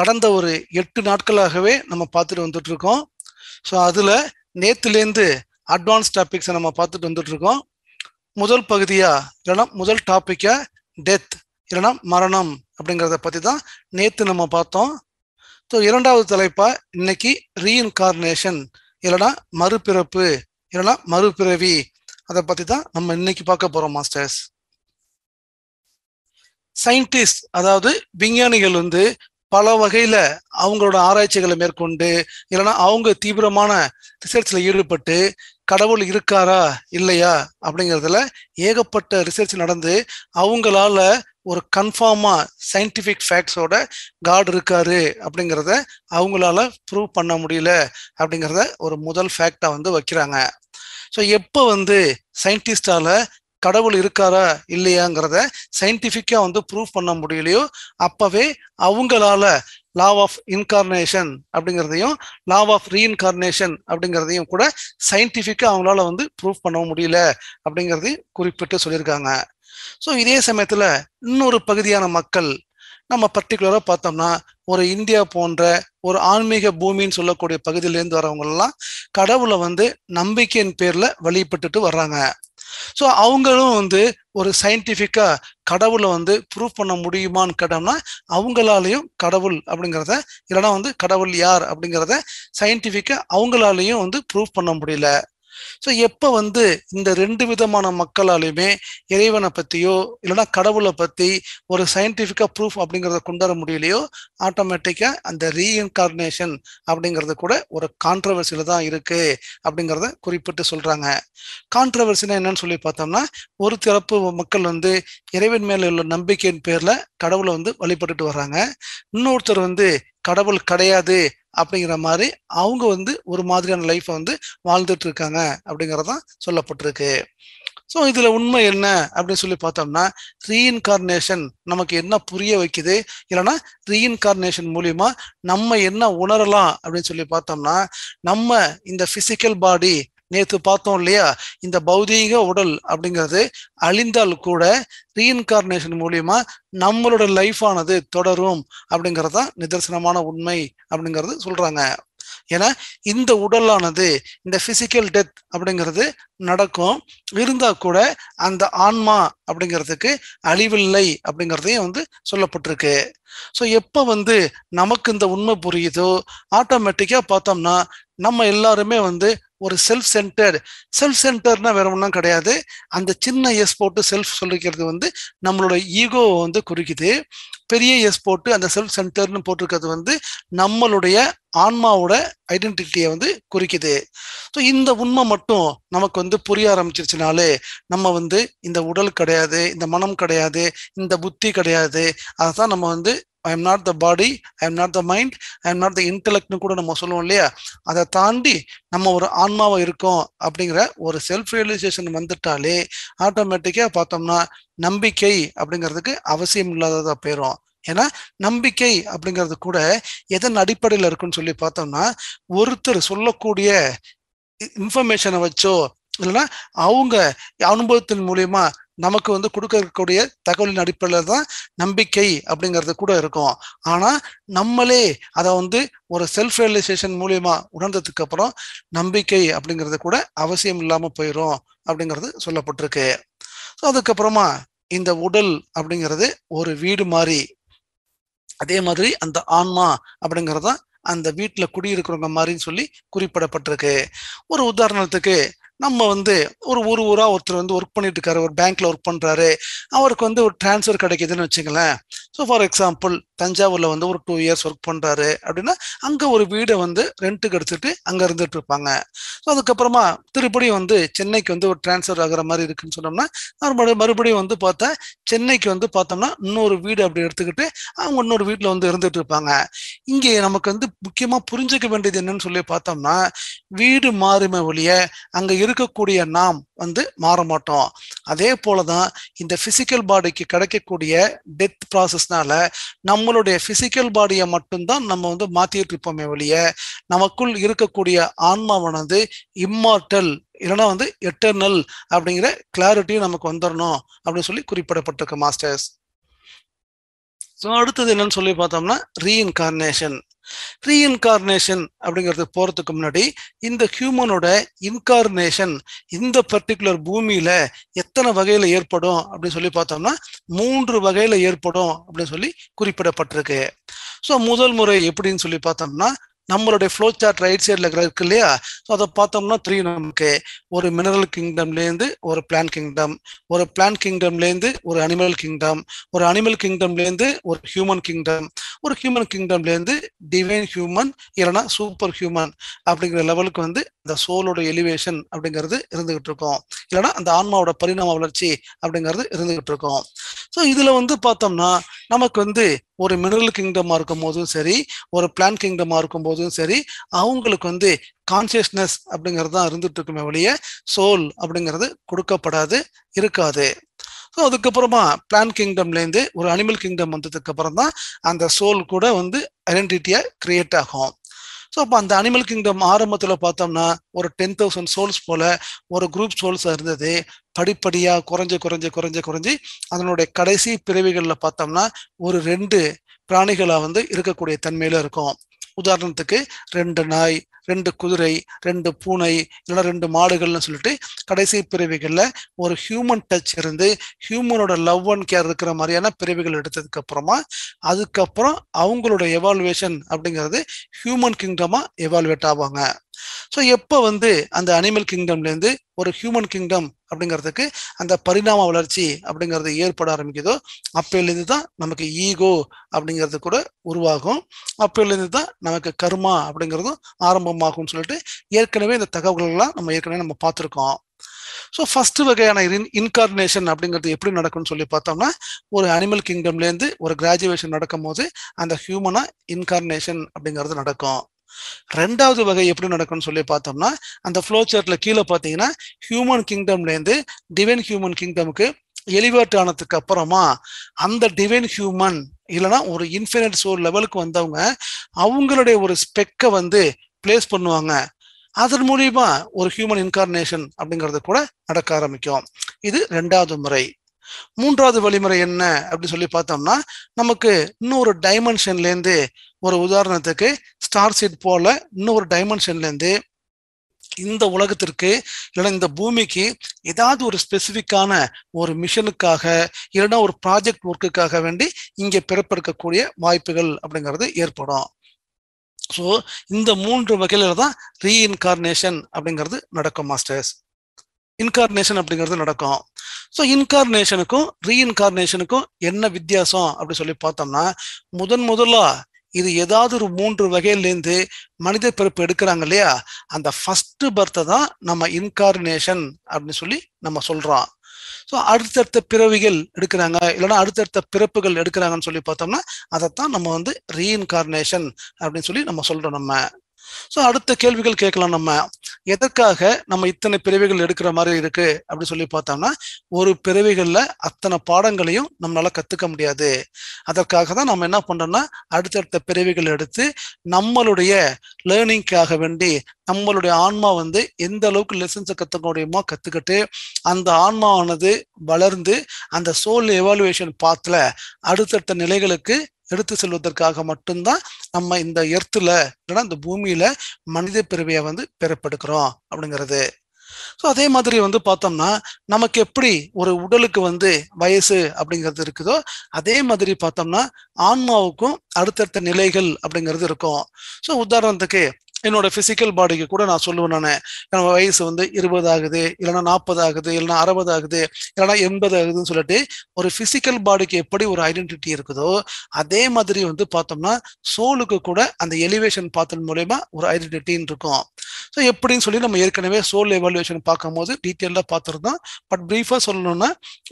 கடந்த ஒரு எட்டு நாட்களாகவே நம்ம பார்த்துட்டு வந்துட்டு இருக்கோம் ஸோ அதில் நேத்துலேருந்து அட்வான்ஸ் டாபிக்ஸை நம்ம பார்த்துட்டு வந்துட்டு இருக்கோம் முதல் பகுதியாக இல்லைன்னா முதல் டாப்பிக்காக டெத் இல்லைன்னா மரணம் அப்படிங்கிறத பற்றி தான் நேற்று நம்ம பார்த்தோம் ஸோ இரண்டாவது தலைப்பாக இன்னைக்கு ரீஇன்கார்னேஷன் இல்லைன்னா மறுபிறப்பு இல்லைன்னா மறுபிறவி அதை பற்றி தான் நம்ம இன்னைக்கு பார்க்க போகிறோம் மாஸ்டர்ஸ் சயின்டிஸ்ட் அதாவது விஞ்ஞானிகள் வந்து பல வகையில அவங்களோட ஆராய்ச்சிகளை மேற்கொண்டு இல்லைன்னா அவங்க தீவிரமான ரிசர்ச்ல ஈடுபட்டு கடவுள் இருக்காரா இல்லையா அப்படிங்கிறதுல ஏகப்பட்ட ரிசர்ச் நடந்து அவங்களால ஒரு கன்ஃபார்மாக சயின்டிஃபிக் ஃபேக்ட்ஸோட காட் இருக்காரு அப்படிங்கிறத அவங்களால ப்ரூவ் பண்ண முடியல அப்படிங்கிறத ஒரு முதல் ஃபேக்டாக வந்து வைக்கிறாங்க ஸோ எப்போ வந்து சயின்டிஸ்டால கடவுள் இருக்காரா இல்லையாங்கிறத சயின்டிஃபிக்காக வந்து ப்ரூவ் பண்ண முடியலையோ அப்போவே அவங்களால லா ஆஃப் இன்கார்னேஷன் அப்படிங்கிறதையும் லா ஆஃப் ரீஇன்கார்னேஷன் அப்படிங்கிறதையும் கூட சயின்டிஃபிக்காக அவங்களால வந்து ப்ரூவ் பண்ண முடியல அப்படிங்கிறதையும் குறிப்பிட்டு சொல்லியிருக்காங்க ஸோ இதே சமயத்தில் இன்னொரு பகுதியான மக்கள் நம்ம பர்டிகுலராக பார்த்தோம்னா ஒரு இந்தியா போன்ற ஒரு ஆன்மீக பூமின்னு சொல்லக்கூடிய பகுதியிலேருந்து வரவங்கெல்லாம் கடவுளை வந்து நம்பிக்கையின் பேரில் வழிபட்டுட்டு வர்றாங்க ஸோ அவங்களும் வந்து ஒரு சயின்டிஃபிக்கா கடவுளை வந்து ப்ரூவ் பண்ண முடியுமான்னு கேட்டோம்னா அவங்களாலையும் கடவுள் அப்படிங்கிறத இல்லைனா வந்து கடவுள் யார் அப்படிங்கிறத சயின்டிஃபிக்கா அவங்களாலையும் வந்து ப்ரூவ் பண்ண முடியல ஸோ எப்போ வந்து இந்த ரெண்டு விதமான மக்களாலையுமே இறைவனை பற்றியோ இல்லைன்னா கடவுளை பற்றி ஒரு சயின்டிஃபிக்காக ப்ரூஃப் அப்படிங்கிறத கொண்டு வர முடியலையோ ஆட்டோமேட்டிக்காக அந்த ரீஇன்கார்னேஷன் அப்படிங்கிறது கூட ஒரு கான்ட்ரவர்சியில் தான் இருக்குது அப்படிங்கிறத குறிப்பிட்டு சொல்கிறாங்க கான்ட்ரவர்சினா என்னன்னு சொல்லி பார்த்தோம்னா ஒரு தரப்பு மக்கள் வந்து இறைவன் மேலே உள்ள நம்பிக்கையின் பேரில் கடவுளை வந்து வழிபட்டுட்டு வர்றாங்க இன்னொருத்தர் வந்து கடவுள் கிடையாது அப்படிங்கிற மாதிரி அவங்க வந்து ஒரு மாதிரியான லைஃப்பை வந்து வாழ்ந்துட்டு இருக்காங்க அப்படிங்கிறதான் சொல்லப்பட்டிருக்கு ஸோ இதில் உண்மை என்ன அப்படின்னு சொல்லி பார்த்தோம்னா ரீஇன்கார்னேஷன் நமக்கு என்ன புரிய வைக்குது இல்லைன்னா ரீஇன்கார்னேஷன் மூலிமா நம்ம என்ன உணரலாம் அப்படின்னு சொல்லி பார்த்தோம்னா நம்ம இந்த ஃபிசிக்கல் பாடி நேற்று பார்த்தோம் இல்லையா இந்த பௌதீக உடல் அப்படிங்கிறது அழிந்தால் கூட ரீஇன்கார்னேஷன் மூலியமா நம்மளோட லைஃப் ஆனது தொடரும் அப்படிங்கிறது தான் நிதர்சனமான உண்மை அப்படிங்கிறது சொல்றாங்க ஏன்னா இந்த உடலானது இந்த பிசிக்கல் டெத் அப்படிங்கிறது நடக்கும் இருந்தா கூட அந்த ஆன்மா அப்படிங்கிறதுக்கு அழிவில்லை அப்படிங்கிறதையும் வந்து சொல்லப்பட்டிருக்கு ஸோ எப்போ வந்து நமக்கு இந்த உண்மை புரியுதோ ஆட்டோமேட்டிக்காக பார்த்தோம்னா நம்ம எல்லாருமே வந்து ஒரு செல்ஃப் சென்டர் செல்ஃப் சென்டர்னா வேற ஒன்றும் கிடையாது அந்த சின்ன எஸ் போட்டு செல்ஃப் சொல்லிக்கிறது வந்து நம்மளோட ஈகோவை வந்து குறிக்குது பெரிய எஸ் போட்டு அந்த செல்ஃப் சென்டர்னு போட்டிருக்கிறது வந்து நம்மளுடைய ஆன்மாவோட ஐடென்டிட்டியை வந்து குறிக்குது ஸோ இந்த உண்மை மட்டும் நமக்கு வந்து புரிய ஆரம்பிச்சிருச்சுனாலே நம்ம வந்து இந்த உடல் கிடையாது இந்த மனம் கிடையாது இந்த புத்தி கிடையாது அதை தான் நம்ம வந்து I am not the body I am not the mind I am not the இன்டலெக்ட்னு கூட நம்ம சொல்லுவோம் இல்லையா அதை தாண்டி நம்ம ஒரு ஆன்மாவை இருக்கோம் அப்படிங்கிற ஒரு செல்ஃப் ரியலைசேஷன் வந்துட்டாலே ஆட்டோமேட்டிக்காக பார்த்தோம்னா நம்பிக்கை அப்படிங்கிறதுக்கு அவசியம் இல்லாததாக போயிடும் ஏன்னா நம்பிக்கை அப்படிங்கிறது கூட எதன் அடிப்படையில் இருக்குன்னு சொல்லி பார்த்தோம்னா ஒருத்தர் சொல்லக்கூடிய இன்ஃபர்மேஷனை வச்சோ இல்லைன்னா அவங்க அனுபவத்தின் மூலியமா நமக்கு வந்து கொடுக்கக்கூடிய தகவலின் அடிப்படையில் தான் நம்பிக்கை அப்படிங்கிறது கூட இருக்கும் ஆனால் நம்மளே அதை வந்து ஒரு செல்ஃப் ரியலைசேஷன் மூலியமாக உணர்ந்ததுக்கு அப்புறம் நம்பிக்கை அப்படிங்கிறது கூட அவசியம் இல்லாமல் போயிடும் அப்படிங்கிறது சொல்லப்பட்டிருக்கு ஸோ அதுக்கப்புறமா இந்த உடல் அப்படிங்கிறது ஒரு வீடு மாதிரி அதே மாதிரி அந்த ஆன்மா அப்படிங்கிறது அந்த வீட்டில் குடியிருக்கிறவங்க மாதிரின்னு சொல்லி குறிப்பிடப்பட்டிருக்கு ஒரு உதாரணத்துக்கு நம்ம வந்து ஒரு ஊர் ஊரா ஒருத்தர் வந்து ஒர்க் பண்ணிட்டு இருக்காரு ஒரு பேங்க்ல ஒர்க் பண்றாரு அவருக்கு வந்து ஒரு டிரான்ஸ்ஃபர் கிடைக்குதுன்னு வச்சுங்களேன் ஸோ ஃபார் எக்ஸாம்பிள் தஞ்சாவூர்ல வந்து ஒரு டூ இயர்ஸ் ஒர்க் பண்றாரு அப்படின்னா அங்க ஒரு வீடை வந்து ரெண்ட்டுக்கு எடுத்துட்டு அங்க இருந்துட்டு இருப்பாங்க ஸோ அதுக்கப்புறமா திருப்படியும் வந்து சென்னைக்கு வந்து ஒரு டிரான்ஸ்ஃபர் ஆகிற மாதிரி இருக்குன்னு சொன்னோம்னா மறுபடியும் வந்து பார்த்தா சென்னைக்கு வந்து பார்த்தோம்னா இன்னொரு வீடு அப்படி எடுத்துக்கிட்டு அவங்க இன்னொரு வீட்டில் வந்து இருந்துட்டு இருப்பாங்க இங்கே நமக்கு வந்து முக்கியமாக புரிஞ்சுக்க வேண்டியது என்னன்னு சொல்லி பார்த்தோம்னா வீடு மாறுமை ஒழிய அங்கே இருக்கக்கூடிய நாம் வந்து மாற மாட்டோம் அதே போல தான் இந்த பிசிக்கல் பாடிக்கு கிடைக்கக்கூடிய டெத் ப்ராசஸ்னால நம்ம நம்மளுடைய பிசிக்கல் பாடியை மட்டும்தான் நம்ம வந்து மாத்திட்டு இருப்போமே ஒழிய நமக்குள் இருக்கக்கூடிய ஆன்மாவானது இம்மார்டல் இல்லைன்னா வந்து எட்டர்னல் அப்படிங்கிற கிளாரிட்டியும் நமக்கு வந்துடணும் அப்படின்னு சொல்லி குறிப்பிடப்பட்டிருக்கு மாஸ்டர்ஸ் ஸோ அடுத்தது என்னன்னு சொல்லி பார்த்தோம்னா ரீஇன்கார்னேஷன் ரீஇன்கார்னேஷன் அப்படிங்கிறது போகிறதுக்கு முன்னாடி இந்த ஹியூமனோட இன்கார்னேஷன் இந்த பர்டிகுலர் பூமியில் எத்தனை வகையில் ஏற்படும் அப்படின்னு சொல்லி பார்த்தோம்னா மூன்று வகையில் ஏற்படும் அப்படின்னு சொல்லி குறிப்பிடப்பட்டிருக்கு ஸோ முதல் முறை எப்படின்னு சொல்லி பார்த்தோம்னா நம்மளுடைய ஃப்ளோ சார்ட் ரைட் சைடில் இருக்கு இல்லையா ஸோ அதை பார்த்தோம்னா த்ரீ நமக்கு ஒரு மினரல் கிங்டம்லேருந்து ஒரு பிளான் கிங்டம் ஒரு பிளான் கிங்டம்லேருந்து ஒரு அனிமல் கிங்டம் ஒரு அனிமல் கிங்டம்லேருந்து ஒரு ஹியூமன் கிங்டம் ஒரு ஹியூமன் கிங்டம்லேருந்து டிவைன் ஹியூமன் இல்லைனா சூப்பர் ஹியூமன் அப்படிங்கிற லெவலுக்கு வந்து இந்த சோலோட எலிவேஷன் அப்படிங்கிறது இருந்துகிட்டு இருக்கோம் இல்லைனா அந்த ஆன்மாவோட பரிணாம வளர்ச்சி அப்படிங்கிறது இருந்துகிட்டு இருக்கோம் ஸோ இதில் வந்து பார்த்தோம்னா நமக்கு வந்து ஒரு மினரல் கிங்டமாக இருக்கும் போதும் சரி ஒரு பிளான் கிங்டமா இருக்கும் போதும் சரி அவங்களுக்கு வந்து கான்சியஸ்னஸ் அப்படிங்கிறது தான் இருந்துட்டு இருக்குமே வழிய சோல் அப்படிங்கிறது கொடுக்கப்படாது இருக்காது ஸோ அதுக்கப்புறமா பிளான் கிங்டம்லேருந்து ஒரு அனிமல் கிங்டம் வந்ததுக்கு அப்புறம் தான் அந்த சோல் கூட வந்து ஐடென்டிட்டியாக கிரியேட் ஆகும் ஸோ அப்போ அந்த அனிமல் கிங்டம் ஆரம்பத்தில் பார்த்தோம்னா ஒரு டென் தௌசண்ட் சோல்ஸ் போல ஒரு குரூப் சோல்ஸாக இருந்தது படிப்படியாக குறைஞ்சு குறைஞ்சு குறைஞ்சு குறைஞ்சி அதனுடைய கடைசி பிறவிகளில் பார்த்தோம்னா ஒரு ரெண்டு பிராணிகளாக வந்து இருக்கக்கூடிய தன்மையில் இருக்கும் உதாரணத்துக்கு ரெண்டு நாய் ரெண்டு குதிரை ரெண்டு பூனை இல்லைன்னா ரெண்டு மாடுகள்னு சொல்லிட்டு கடைசி பிறவிகளில் ஒரு ஹியூமன் டச் இருந்து ஹியூமனோட லவ் அண்ட் கேர் இருக்கிற மாதிரியான பிறவிகள் எடுத்ததுக்கு அப்புறமா அதுக்கப்புறம் அவங்களோட எவால்வேஷன் அப்படிங்கிறது ஹியூமன் கிங்டமாக எவால்வேட் ஆவாங்க ஸோ எப்போ வந்து அந்த அனிமல் கிங்டம்லேருந்து ஒரு ஹியூமன் கிங்டம் அப்படிங்கிறதுக்கு அந்த பரிணாம வளர்ச்சி அப்படிங்கிறது ஏற்பட ஆரம்பிக்குதோ அப்போலேருந்து தான் நமக்கு ஈகோ அப்படிங்கிறது கூட உருவாகும் அப்போலேருந்து தான் நமக்கு கர்மா அப்படிங்கிறதும் ஆரம்பமாகும்னு சொல்லிட்டு ஏற்கனவே இந்த தகவல்கள்லாம் நம்ம ஏற்கனவே நம்ம பார்த்துருக்கோம் ஸோ ஃபர்ஸ்ட் வகையான இன் இன்கார்னேஷன் அப்படிங்கிறது எப்படி நடக்கும்னு சொல்லி பார்த்தோம்னா ஒரு அனிமல் கிங்டம்லேருந்து ஒரு கிராஜுவேஷன் நடக்கும் போது அந்த ஹியூமனாக இன்கார்னேஷன் அப்படிங்கிறது நடக்கும் ரெண்டாவது வகை எப்படி நடக்கும்னு சொல்லி பார்த்தோம்னா அந்த ஃப்ளோ சார்ட்ல கீழே பார்த்தீங்கன்னா ஹியூமன் கிங்டம்லேருந்து டிவைன் ஹியூமன் கிங்டமுக்கு எலிவேட் ஆனதுக்கு அப்புறமா அந்த டிவைன் ஹியூமன் இல்லைனா ஒரு இன்ஃபினிட் சோர் லெவலுக்கு வந்தவங்க அவங்களுடைய ஒரு ஸ்பெக்கை வந்து பிளேஸ் பண்ணுவாங்க அதன் மூலியமா ஒரு ஹியூமன் இன்கார்னேஷன் அப்படிங்கிறது கூட நடக்க ஆரம்பிக்கும் இது ரெண்டாவது முறை மூன்றாவது வழிமுறை என்ன அப்படின்னு சொல்லி பார்த்தோம்னா நமக்கு இன்னொரு டைமென்ஷன்லேருந்து ஒரு உதாரணத்துக்கு ஸ்டார் சீட் போல இன்னொரு டைமென்ஷன்லேருந்து இந்த உலகத்திற்கு இல்லைன்னா இந்த பூமிக்கு ஏதாவது ஒரு ஸ்பெசிஃபிக்கான ஒரு மிஷனுக்காக இல்லைன்னா ஒரு ப்ராஜெக்ட் ஒர்க்குக்காக வேண்டி இங்கே பிறப்பிருக்கக்கூடிய வாய்ப்புகள் அப்படிங்கிறது ஏற்படும் ஸோ இந்த மூன்று வகையில தான் ரீஇன்கார்னேஷன் அப்படிங்கிறது நடக்கும் மாஸ்டர்ஸ் இன்கார்னேஷன் அப்படிங்கிறது நடக்கும் ஸோ இன்கார்னேஷனுக்கும் ரீஇன்கார்னேஷனுக்கும் என்ன வித்தியாசம் அப்படின்னு சொல்லி பார்த்தோம்னா முதன் முதலாக இது ஏதாவது ஒரு மூன்று வகையிலேருந்து மனித பிறப்பு எடுக்கிறாங்க இல்லையா அந்த ஃபர்ஸ்ட் பர்த்தை தான் நம்ம இன்கார்னேஷன் அப்படின்னு சொல்லி நம்ம சொல்கிறோம் ஸோ அடுத்தடுத்த பிறவிகள் எடுக்கிறாங்க இல்லைன்னா அடுத்தடுத்த பிறப்புகள் எடுக்கிறாங்கன்னு சொல்லி பார்த்தோம்னா அதைத்தான் நம்ம வந்து ரீஇன்கார்னேஷன் அப்படின்னு சொல்லி நம்ம சொல்கிறோம் நம்ம ஸோ அடுத்த கேள்விகள் கேட்கலாம் நம்ம எதற்காக நம்ம இத்தனை பிறவிகள் எடுக்கிற மாதிரி இருக்கு அப்படின்னு சொல்லி பார்த்தோம்னா ஒரு பிறவிகளில் அத்தனை பாடங்களையும் நம்மளால கத்துக்க முடியாது அதற்காக தான் நம்ம என்ன பண்றோம்னா அடுத்தடுத்த பிறவிகள் எடுத்து நம்மளுடைய லேர்னிங்காக வேண்டி நம்மளுடைய ஆன்மா வந்து எந்த அளவுக்கு லெசன்ஸை கற்றுக்க முடியுமோ கற்றுக்கிட்டு அந்த ஆன்மாவானது வளர்ந்து அந்த சோல் எவாலுவேஷன் பாத்துல அடுத்தடுத்த நிலைகளுக்கு எடுத்து செல்வதற்காக மட்டும்தான் நம்ம இந்த எர்த்துல இல்லைன்னா இந்த பூமியில மனித பிறவியை வந்து பிறப்பெடுக்கிறோம் அப்படிங்கிறது ஸோ அதே மாதிரி வந்து பார்த்தோம்னா நமக்கு எப்படி ஒரு உடலுக்கு வந்து வயசு அப்படிங்கிறது இருக்குதோ அதே மாதிரி பார்த்தோம்னா ஆன்மாவுக்கும் அடுத்தடுத்த நிலைகள் அப்படிங்கிறது இருக்கும் ஸோ உதாரணத்துக்கு என்னோட பிசிக்கல் பாடிக்கு கூட நான் சொல்லுவேன் நான் நம்ம வயசு வந்து இருபது ஆகுது இல்லைன்னா நாற்பது ஆகுது இல்லைன்னா அறுபது ஆகுது இல்லைன்னா எண்பது ஆகுதுன்னு சொல்லிட்டு ஒரு பிசிக்கல் பாடிக்கு எப்படி ஒரு ஐடென்டிட்டி இருக்குதோ அதே மாதிரி வந்து பார்த்தோம்னா சோலுக்கு கூட அந்த எலிவேஷன் பார்த்தது மூலயமா ஒரு ஐடென்டிட்டின்னு இருக்கும் ஸோ எப்படின்னு சொல்லி நம்ம ஏற்கனவே சோல் எவாலுவேஷன் பார்க்கும் போது டீட்டெயிலாக பார்த்துருந்தோம் பட் ப்ரீஃபாக சொல்லணும்னா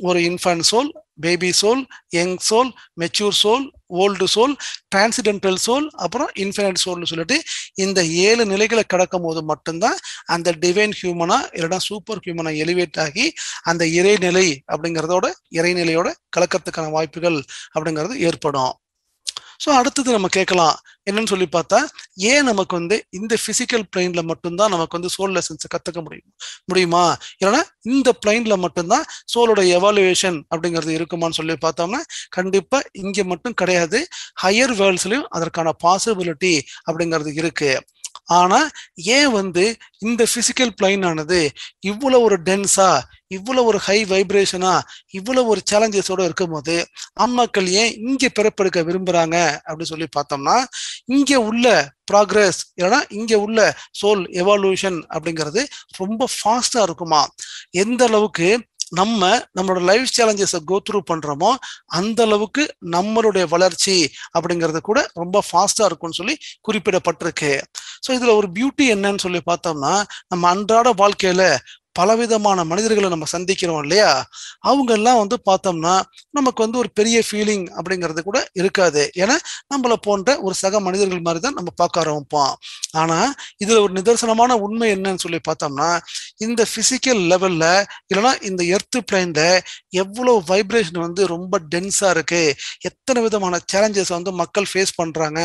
ஒரு infant soul baby soul young soul mature soul old soul transcendental soul அப்புறம் இன்ஃபினைட் சோல்னு சொல்லிட்டு இந்த ஏழு நிலைகளை கடக்கும் போது மட்டும்தான் அந்த டிவைன் ஹியூமனா இல்லைன்னா சூப்பர் ஹியூமனா எலிவேட் ஆகி அந்த இறைநிலை அப்படிங்கிறதோட இறைநிலையோட கலக்கிறதுக்கான வாய்ப்புகள் அப்படிங்கிறது ஏற்படும் ஸோ அடுத்தது நம்ம கேட்கலாம் என்னன்னு சொல்லி பார்த்தா ஏன் நமக்கு வந்து இந்த பிசிக்கல் பிளைன்ல மட்டும்தான் நமக்கு வந்து சோல் லெசன்ஸை கற்றுக்க முடியும் முடியுமா ஏன்னா இந்த பிளைன்ல மட்டும்தான் சோலோட எவாலுவேஷன் அப்படிங்கிறது இருக்குமான்னு சொல்லி பார்த்தோம்னா கண்டிப்பாக இங்கே மட்டும் கிடையாது ஹையர் வேர்ல்ஸ்லையும் அதற்கான பாசிபிலிட்டி அப்படிங்கிறது இருக்குது ஆனா ஏன் வந்து இந்த பிசிக்கல் பிளைன் ஆனது இவ்வளவு ஒரு டென்ஸா இவ்வளவு ஒரு ஹை வைப்ரேஷனா இவ்வளவு ஒரு சேலஞ்சஸோட இருக்கும் போது அம்மாக்கள் ஏன் இங்க பிறப்பெடுக்க விரும்புறாங்க அப்படின்னு சொல்லி பார்த்தோம்னா இங்க உள்ள ப்ராக்ரஸ் ஏன்னா இங்க உள்ள சோல் எவால்யூஷன் அப்படிங்கிறது ரொம்ப ஃபாஸ்டா இருக்குமா எந்த அளவுக்கு நம்ம நம்மளோட லைஃப் சேலஞ்சஸை கோ த்ரூ பண்றோமோ அந்த அளவுக்கு நம்மளுடைய வளர்ச்சி அப்படிங்கிறது கூட ரொம்ப ஃபாஸ்டா இருக்கும்னு சொல்லி குறிப்பிடப்பட்டிருக்கு ஸோ இதுல ஒரு பியூட்டி என்னன்னு சொல்லி பார்த்தோம்னா நம்ம அன்றாட வாழ்க்கையில பலவிதமான மனிதர்களை நம்ம சந்திக்கிறோம் இல்லையா அவங்க எல்லாம் வந்து பார்த்தோம்னா நமக்கு வந்து ஒரு பெரிய ஃபீலிங் அப்படிங்கிறது கூட இருக்காது ஏன்னா நம்மளை போன்ற ஒரு சக மனிதர்கள் மாதிரி தான் நம்ம பார்க்க ஆரம்பிப்போம் ஆனால் இதில் ஒரு நிதர்சனமான உண்மை என்னன்னு சொல்லி பார்த்தோம்னா இந்த பிசிக்கல் லெவலில் இல்லைன்னா இந்த எர்த்து பிளைன்ல எவ்வளோ வைப்ரேஷன் வந்து ரொம்ப டென்ஸாக இருக்குது எத்தனை விதமான சேலஞ்சஸ் வந்து மக்கள் ஃபேஸ் பண்ணுறாங்க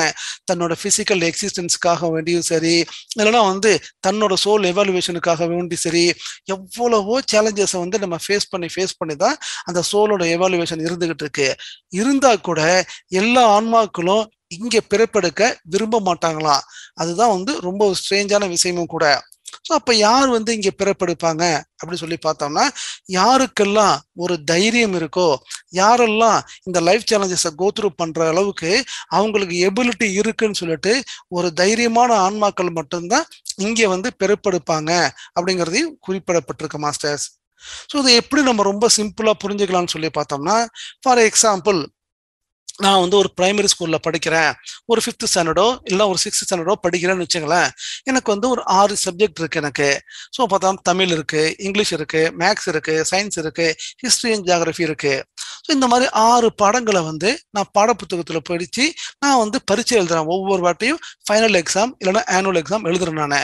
தன்னோட பிசிக்கல் எக்ஸிஸ்டன்ஸ்க்காக வேண்டியும் சரி இல்லைன்னா வந்து தன்னோட சோல் எவாலுவேஷனுக்காக வேண்டி சரி எவ்வளவோ சேலஞ்சஸை வந்து நம்ம ஃபேஸ் பண்ணி ஃபேஸ் பண்ணி தான் அந்த சோலோட எவாலுவேஷன் இருந்துகிட்டு இருக்கு இருந்தா கூட எல்லா ஆன்மாக்களும் இங்கே பிறப்பெடுக்க விரும்ப மாட்டாங்களாம் அதுதான் வந்து ரொம்ப ஸ்ட்ரேஞ்சான விஷயமும் கூட ஸோ அப்போ யார் வந்து இங்கே பிறப்பெடுப்பாங்க அப்படின்னு சொல்லி பார்த்தோம்னா யாருக்கெல்லாம் ஒரு தைரியம் இருக்கோ யாரெல்லாம் இந்த லைஃப் சேலஞ்சஸை கோத்ரூ பண்ணுற அளவுக்கு அவங்களுக்கு எபிலிட்டி இருக்குன்னு சொல்லிட்டு ஒரு தைரியமான ஆன்மாக்கள் மட்டும்தான் இங்கே வந்து பிறப்பெடுப்பாங்க அப்படிங்கிறதையும் குறிப்பிடப்பட்டிருக்கு மாஸ்டர்ஸ் ஸோ இதை எப்படி நம்ம ரொம்ப சிம்பிளாக புரிஞ்சுக்கலாம்னு சொல்லி பார்த்தோம்னா ஃபார் எக்ஸாம்பிள் நான் வந்து ஒரு பிரைமரி ஸ்கூல்ல படிக்கிறேன் ஒரு ஃபிஃப்த் ஸ்டாண்டர்டோ இல்லை ஒரு சிக்ஸ்த் ஸ்டாண்டர்டோ படிக்கிறேன்னு வச்சுங்களேன் எனக்கு வந்து ஒரு ஆறு சப்ஜெக்ட் இருக்கு எனக்கு ஸோ பார்த்தா தமிழ் இருக்கு இங்கிலீஷ் இருக்கு மேக்ஸ் இருக்கு சயின்ஸ் இருக்கு ஹிஸ்ட்ரி அண்ட் ஜியாகிரஃபி இருக்கு ஸோ இந்த மாதிரி ஆறு பாடங்களை வந்து நான் பாடப்புத்தகத்தில் படித்து நான் வந்து பரிச்சை எழுதுறேன் ஒவ்வொரு வாட்டியும் ஃபைனல் எக்ஸாம் இல்லைன்னா ஆனுவல் எக்ஸாம் எழுதுறேன் நான்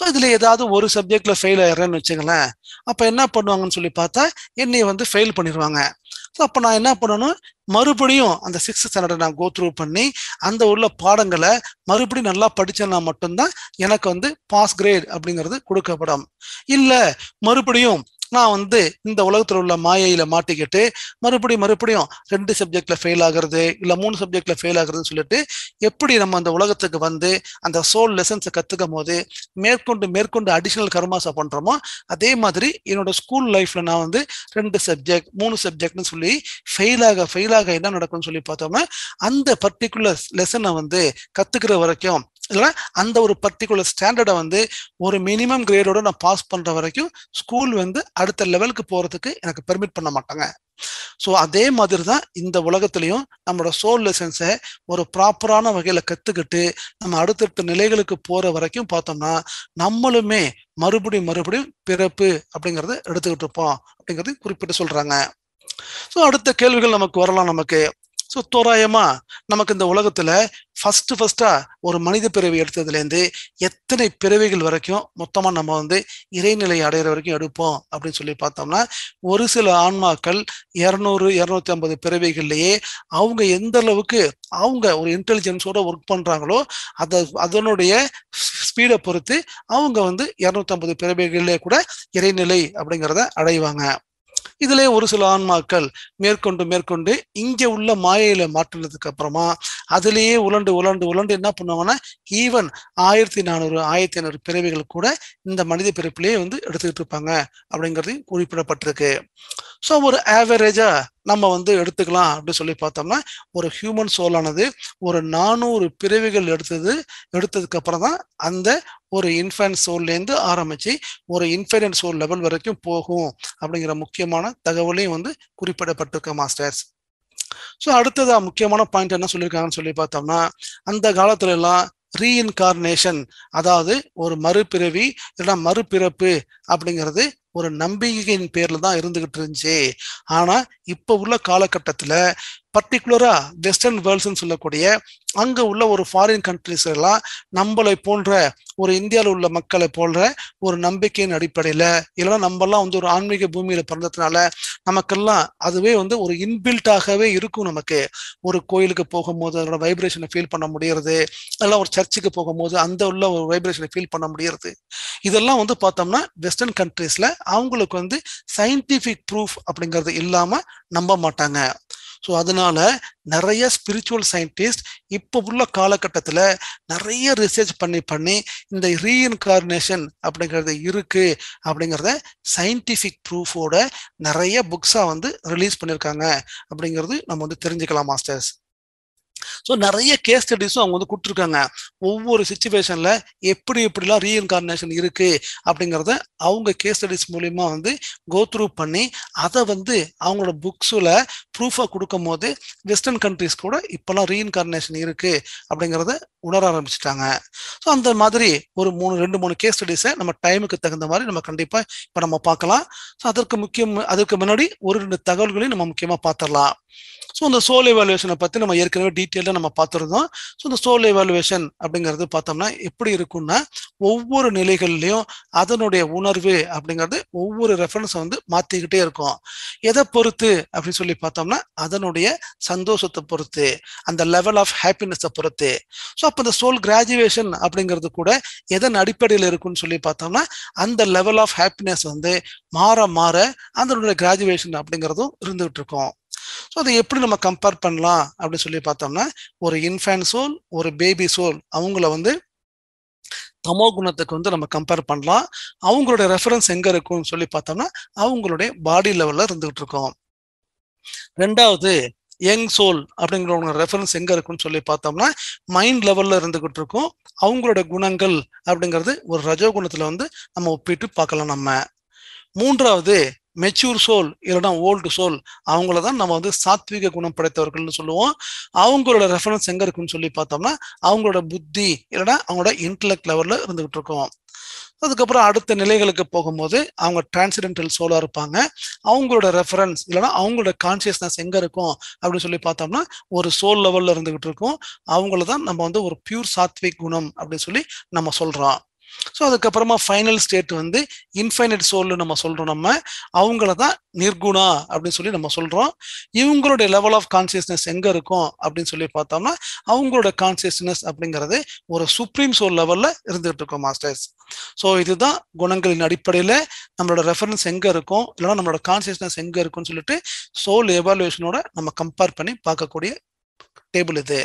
ஸோ இதில் ஏதாவது ஒரு சப்ஜெக்டில் ஃபெயில் ஆயிடுறேன்னு வச்சுங்களேன் அப்போ என்ன பண்ணுவாங்கன்னு சொல்லி பார்த்தா என்னையை வந்து ஃபெயில் பண்ணிடுவாங்க ஸோ அப்போ நான் என்ன பண்ணணும் மறுபடியும் அந்த சிக்ஸ்த் ஸ்டாண்டர்டை நான் கோ த்ரூ பண்ணி அந்த உள்ள பாடங்களை மறுபடியும் நல்லா படித்தேன்னா மட்டும்தான் எனக்கு வந்து பாஸ் கிரேட் அப்படிங்கிறது கொடுக்கப்படும் இல்லை மறுபடியும் நான் வந்து இந்த உலகத்தில் உள்ள மாயையில மாட்டிக்கிட்டு மறுபடியும் மறுபடியும் ரெண்டு சப்ஜெக்ட்ல ஃபெயில் ஆகுறது இல்லை மூணு சப்ஜெக்ட்ல ஃபெயில் ஆகுறதுன்னு சொல்லிட்டு எப்படி நம்ம அந்த உலகத்துக்கு வந்து அந்த சோல் லெசன்ஸை கத்துக்கும் போது மேற்கொண்டு மேற்கொண்டு அடிஷனல் கர்மாசா பண்றோமோ அதே மாதிரி என்னோட ஸ்கூல் லைஃப்ல நான் வந்து ரெண்டு சப்ஜெக்ட் மூணு சப்ஜெக்ட்னு சொல்லி ஃபெயில் ஆக ஃபெயில் ஆக என்ன நடக்கும்னு சொல்லி பார்த்தோம்னா அந்த பர்டிகுலர் லெசனை வந்து கத்துக்கிற வரைக்கும் இல்லைனா அந்த ஒரு பர்டிகுலர் ஸ்டாண்டர்டை வந்து ஒரு மினிமம் கிரேடோட நான் பாஸ் பண்ணுற வரைக்கும் ஸ்கூல் வந்து அடுத்த லெவலுக்கு போகிறதுக்கு எனக்கு பெர்மிட் பண்ண மாட்டாங்க ஸோ அதே மாதிரி தான் இந்த உலகத்துலேயும் நம்மளோட சோல் லெசன்ஸை ஒரு ப்ராப்பரான வகையில் கற்றுக்கிட்டு நம்ம அடுத்தடுத்த நிலைகளுக்கு போகிற வரைக்கும் பார்த்தோம்னா நம்மளுமே மறுபடியும் மறுபடியும் பிறப்பு அப்படிங்கிறத எடுத்துக்கிட்டு இருப்போம் அப்படிங்கிறது குறிப்பிட்டு சொல்கிறாங்க ஸோ அடுத்த கேள்விகள் நமக்கு வரலாம் நமக்கு ஸோ தோராயமா நமக்கு இந்த உலகத்துல ஃபர்ஸ்ட் ஃபர்ஸ்டா ஒரு மனித பிறவி எடுத்ததுலேருந்து எத்தனை பிறவிகள் வரைக்கும் மொத்தமா நம்ம வந்து இறைநிலை அடைகிற வரைக்கும் எடுப்போம் அப்படின்னு சொல்லி பார்த்தோம்னா ஒரு சில ஆன்மாக்கள் இரநூறு இரநூத்தி ஐம்பது பிறவிகள்லயே அவங்க எந்த அளவுக்கு அவங்க ஒரு இன்டெலிஜென்ஸோட ஒர்க் பண்றாங்களோ அதை அதனுடைய ஸ்பீடை பொறுத்து அவங்க வந்து இரநூத்தி ஐம்பது கூட இறைநிலை அப்படிங்கிறத அடைவாங்க இதிலே ஒரு சில ஆன்மாக்கள் மேற்கொண்டு மேற்கொண்டு இங்கே உள்ள மாயையில மாற்றினதுக்கு அப்புறமா அதிலேயே உலண்டு உலண்டு உலண்டு என்ன பண்ணுவாங்கன்னா ஈவன் ஆயிரத்தி நானூறு ஆயிரத்தி ஐநூறு பிறவிகள் கூட இந்த மனித பிறப்பிலேயே வந்து எடுத்துக்கிட்டு இருப்பாங்க அப்படிங்கிறது குறிப்பிடப்பட்டிருக்கு ஸோ ஒரு ஆவரேஜாக நம்ம வந்து எடுத்துக்கலாம் அப்படின்னு சொல்லி பார்த்தோம்னா ஒரு ஹியூமன் சோலானது ஒரு நானூறு பிறவிகள் எடுத்தது எடுத்ததுக்கு அப்புறம் தான் அந்த ஒரு இன்ஃபென்ட் சோல்லேருந்து ஆரம்பித்து ஒரு இன்ஃபென்ட் சோல் லெவல் வரைக்கும் போகும் அப்படிங்கிற முக்கியமான தகவலையும் வந்து குறிப்பிடப்பட்டிருக்க மாஸ்டர்ஸ் ஸோ அடுத்ததா முக்கியமான பாயிண்ட் என்ன சொல்லியிருக்காங்கன்னு சொல்லி பார்த்தோம்னா அந்த காலத்துல எல்லாம் ரீஇன்கார்னேஷன் அதாவது ஒரு மறுபிறவி இல்லைன்னா மறுபிறப்பு அப்படிங்கிறது ஒரு நம்பிக்கையின் பேர்ல தான் இருந்துகிட்டு இருந்துச்சு ஆனா இப்ப உள்ள காலகட்டத்துல பர்டிகுலரா வெஸ்டர்ன் வேர்ல்ட்ஸ்ன்னு சொல்லக்கூடிய அங்க உள்ள ஒரு ஃபாரின் கண்ட்ரிஸ் எல்லாம் நம்மளை போன்ற ஒரு இந்தியாவில் உள்ள மக்களை போன்ற ஒரு நம்பிக்கையின் அடிப்படையில இல்லைன்னா நம்மலாம் வந்து ஒரு ஆன்மீக பூமியில பிறந்ததுனால நமக்கெல்லாம் அதுவே வந்து ஒரு இன்பில்ட்டாகவே இருக்கும் நமக்கு ஒரு கோயிலுக்கு போகும்போது அதோட வைப்ரேஷனை ஃபீல் பண்ண முடியறது அதெல்லாம் ஒரு சர்ச்சுக்கு போகும்போது அந்த உள்ள ஒரு வைப்ரேஷனை ஃபீல் பண்ண முடியறது இதெல்லாம் வந்து பார்த்தோம்னா வெஸ்டர்ன் கண்ட்ரீஸ்ல அவங்களுக்கு வந்து சயின்டிபிக் ப்ரூஃப் அப்படிங்கிறது இல்லாம நம்ப மாட்டாங்க ஸோ அதனால நிறைய ஸ்பிரிச்சுவல் சயின்டிஸ்ட் இப்போ உள்ள காலகட்டத்தில் நிறைய ரிசர்ச் பண்ணி பண்ணி இந்த ரீஇன்கார்னேஷன் அப்படிங்கிறது இருக்கு அப்படிங்கிறத சயின்டிஃபிக் ப்ரூஃபோட நிறைய புக்ஸாக வந்து ரிலீஸ் பண்ணியிருக்காங்க அப்படிங்கிறது நம்ம வந்து தெரிஞ்சுக்கலாம் மாஸ்டர்ஸ் ஸோ நிறைய கேஸ் ஸ்டடிஸும் அவங்க வந்து கொடுத்துருக்காங்க ஒவ்வொரு சுச்சுவேஷனில் எப்படி எப்படிலாம் ரீஇன்கார்னேஷன் இருக்குது அப்படிங்கிறத அவங்க கேஸ் ஸ்டடிஸ் மூலிமா வந்து கோ த்ரூ பண்ணி அதை வந்து அவங்களோட புக்ஸில் ப்ரூஃபாக கொடுக்கும் போது வெஸ்டர்ன் கண்ட்ரிஸ் கூட இப்போல்லாம் ரீஇன்கார்னேஷன் இருக்குது அப்படிங்கிறத உணர ஆரம்பிச்சிட்டாங்க ஸோ அந்த மாதிரி ஒரு மூணு ரெண்டு மூணு கேஸ் ஸ்டடிஸை நம்ம டைமுக்கு தகுந்த மாதிரி நம்ம கண்டிப்பாக இப்போ நம்ம பார்க்கலாம் ஸோ அதற்கு முக்கியம் அதற்கு முன்னாடி ஒரு ரெண்டு தகவல்களையும் நம்ம முக்கியமாக பார்த்துடலாம் ஸோ இந்த சோல் எவாலுவேஷனை பற்றி நம்ம ஏற்கனவே டீட்டெயிலாக நம்ம பார்த்துருந்தோம் ஸோ இந்த சோல் எவாலுவேஷன் அப்படிங்கிறது பார்த்தோம்னா எப்படி இருக்கும்னா ஒவ்வொரு நிலைகள்லையும் அதனுடைய உணர்வு அப்படிங்கிறது ஒவ்வொரு ரெஃபரன்ஸை வந்து மாற்றிக்கிட்டே இருக்கும் எதை பொறுத்து அப்படின்னு சொல்லி பார்த்தோம்னா அதனுடைய சந்தோஷத்தை பொறுத்து அந்த லெவல் ஆஃப் ஹாப்பினஸை பொறுத்து ஸோ அப்போ இந்த சோல் கிராஜுவேஷன் அப்படிங்கிறது கூட எதன் அடிப்படையில் இருக்குன்னு சொல்லி பார்த்தோம்னா அந்த லெவல் ஆஃப் ஹாப்பினஸ் வந்து மாற மாற அதனுடைய கிராஜுவேஷன் அப்படிங்கிறதும் இருந்துகிட்டு இருக்கும் ஸோ அதை எப்படி நம்ம கம்பேர் பண்ணலாம் அப்படின்னு சொல்லி பார்த்தோம்னா ஒரு இன்ஃபேன் சோல் ஒரு பேபி சோல் அவங்கள வந்து தமோ குணத்துக்கு வந்து நம்ம கம்பேர் பண்ணலாம் அவங்களுடைய ரெஃபரன்ஸ் எங்க இருக்கும்னு சொல்லி பார்த்தோம்னா அவங்களுடைய பாடி லெவல்ல இருந்துகிட்டு இருக்கோம் ரெண்டாவது யங் சோல் அப்படிங்கிறவங்க ரெஃபரன்ஸ் எங்க இருக்குன்னு சொல்லி பார்த்தோம்னா மைண்ட் லெவல்ல இருந்துகிட்டு இருக்கும் அவங்களோட குணங்கள் அப்படிங்கிறது ஒரு ரஜோ குணத்துல வந்து நம்ம ஒப்பிட்டு பார்க்கலாம் நம்ம மூன்றாவது மெச்சூர் சோல் இல்லைனா ஓல்டு சோல் அவங்கள தான் நம்ம வந்து சாத்விக குணம் படைத்தவர்கள்னு சொல்லுவோம் அவங்களோட ரெஃபரன்ஸ் எங்கே இருக்குன்னு சொல்லி பார்த்தோம்னா அவங்களோட புத்தி இல்லைனா அவங்களோட இன்டலெக்ட் லெவலில் இருந்துகிட்டு இருக்கோம் அதுக்கப்புறம் அடுத்த நிலைகளுக்கு போகும்போது அவங்க டிரான்சிடென்டல் சோலாக இருப்பாங்க அவங்களோட ரெஃபரன்ஸ் இல்லைனா அவங்களோட கான்சியஸ்னஸ் எங்கே இருக்கும் அப்படின்னு சொல்லி பார்த்தோம்னா ஒரு சோல் லெவலில் இருந்துகிட்டு இருக்கும் அவங்கள தான் நம்ம வந்து ஒரு பியூர் சாத்விக் குணம் அப்படின்னு சொல்லி நம்ம சொல்கிறோம் ஸோ அதுக்கப்புறமா ஃபைனல் ஸ்டேட் வந்து இன்ஃபைனட் சோல்னு நம்ம சொல்கிறோம் நம்ம அவங்கள தான் நிர்குணா அப்படின்னு சொல்லி நம்ம சொல்கிறோம் இவங்களுடைய லெவல் ஆஃப் கான்சியஸ்னஸ் எங்கே இருக்கும் அப்படின்னு சொல்லி பார்த்தோம்னா அவங்களோட கான்சியஸ்னஸ் அப்படிங்கிறது ஒரு சுப்ரீம் சோல் லெவலில் இருந்துகிட்டு இருக்கோம் மாஸ்டர்ஸ் ஸோ இதுதான் குணங்களின் அடிப்படையில் நம்மளோட ரெஃபரன்ஸ் எங்கே இருக்கும் இல்லைன்னா நம்மளோட கான்சியஸ்னஸ் எங்கே இருக்கும்னு சொல்லிட்டு சோல் எவாலுவேஷனோட நம்ம கம்பேர் பண்ணி பார்க்கக்கூடிய டேபிள் இது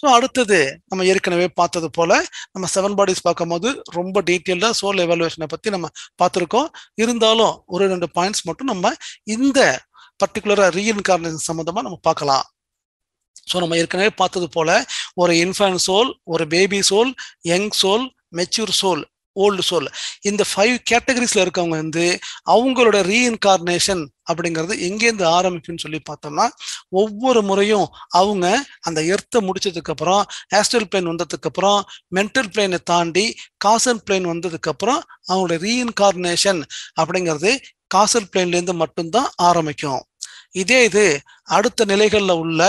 ஸோ அடுத்தது நம்ம ஏற்கனவே பார்த்தது போல நம்ம செவன் பாடிஸ் பார்க்கும்போது ரொம்ப டீட்டெயில்டாக சோல் எவாலுவேஷனை பற்றி நம்ம பார்த்துருக்கோம் இருந்தாலும் ஒரு ரெண்டு பாயிண்ட்ஸ் மட்டும் நம்ம இந்த பர்டிகுலராக ரீஇன்கார்னேஷன் சம்மந்தமாக நம்ம பார்க்கலாம் ஸோ நம்ம ஏற்கனவே பார்த்தது போல ஒரு இன்ஃபேன் சோல் ஒரு baby soul young soul mature soul old soul இந்த ஃபைவ் கேட்டகரிஸில் இருக்கவங்க வந்து அவங்களோட ரீஇன்கார்னேஷன் அப்படிங்கிறது எங்கேருந்து ஆரம்பிக்கும்னு சொல்லி பார்த்தோம்னா ஒவ்வொரு முறையும் அவங்க அந்த எர்த்தை முடிச்சதுக்கப்புறம் ஆஸ்ட்ரல் பிளேன் வந்ததுக்கப்புறம் மென்டல் பிளேனை தாண்டி காசல் பிளேன் வந்ததுக்கப்புறம் அவங்களோட ரீஇன்கார்னேஷன் அப்படிங்கிறது காசல் பிளேன்லேருந்து மட்டும்தான் ஆரம்பிக்கும் இதே இது அடுத்த நிலைகளில் உள்ள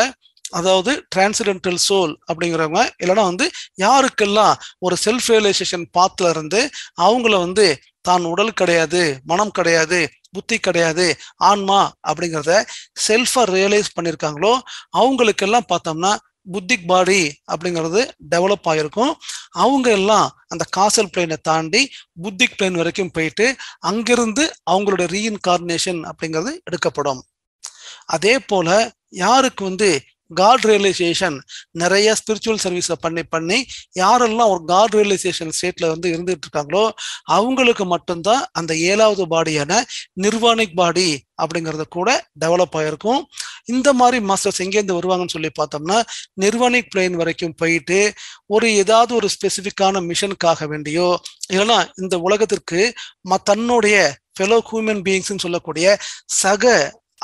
அதாவது டிரான்சிடென்டல் சோல் அப்படிங்கிறவங்க இல்லைன்னா வந்து யாருக்கெல்லாம் ஒரு செல்ஃப் ரியலைசேஷன் பாத்துல இருந்து அவங்கள வந்து தான் உடல் கிடையாது மனம் கிடையாது புத்தி கிடையாது ஆன்மா அப்படிங்கிறத செல்ஃபா ரியலைஸ் பண்ணியிருக்காங்களோ அவங்களுக்கெல்லாம் பார்த்தோம்னா புத்திக் பாடி அப்படிங்கிறது டெவலப் ஆகிருக்கும் அவங்க எல்லாம் அந்த காசல் பிளேனை தாண்டி புத்திக் பிளேன் வரைக்கும் போயிட்டு அங்கிருந்து அவங்களோட ரீஇன்கார்னேஷன் அப்படிங்கிறது எடுக்கப்படும் அதே போல யாருக்கு வந்து காட் ரியலைசேஷன் நிறைய ஸ்பிரிச்சுவல் சர்வீஸை பண்ணி பண்ணி யாரெல்லாம் ஒரு காட் ரியலைசேஷன் ஸ்டேட்டில் வந்து இருந்துகிட்டு இருக்காங்களோ அவங்களுக்கு மட்டும்தான் அந்த ஏழாவது பாடியான நிர்வாணிக் பாடி அப்படிங்கிறத கூட டெவலப் ஆகிருக்கும் இந்த மாதிரி மாஸ்டர்ஸ் எங்கேருந்து வருவாங்கன்னு சொல்லி பார்த்தோம்னா நிர்வாணிக் பிளேன் வரைக்கும் போயிட்டு ஒரு ஏதாவது ஒரு ஸ்பெசிஃபிக்கான மிஷனுக்காக வேண்டியோ இல்லைன்னா இந்த உலகத்திற்கு தன்னுடைய ஃபெலோ ஹியூமன் பீயிங்ஸ்னு சொல்லக்கூடிய சக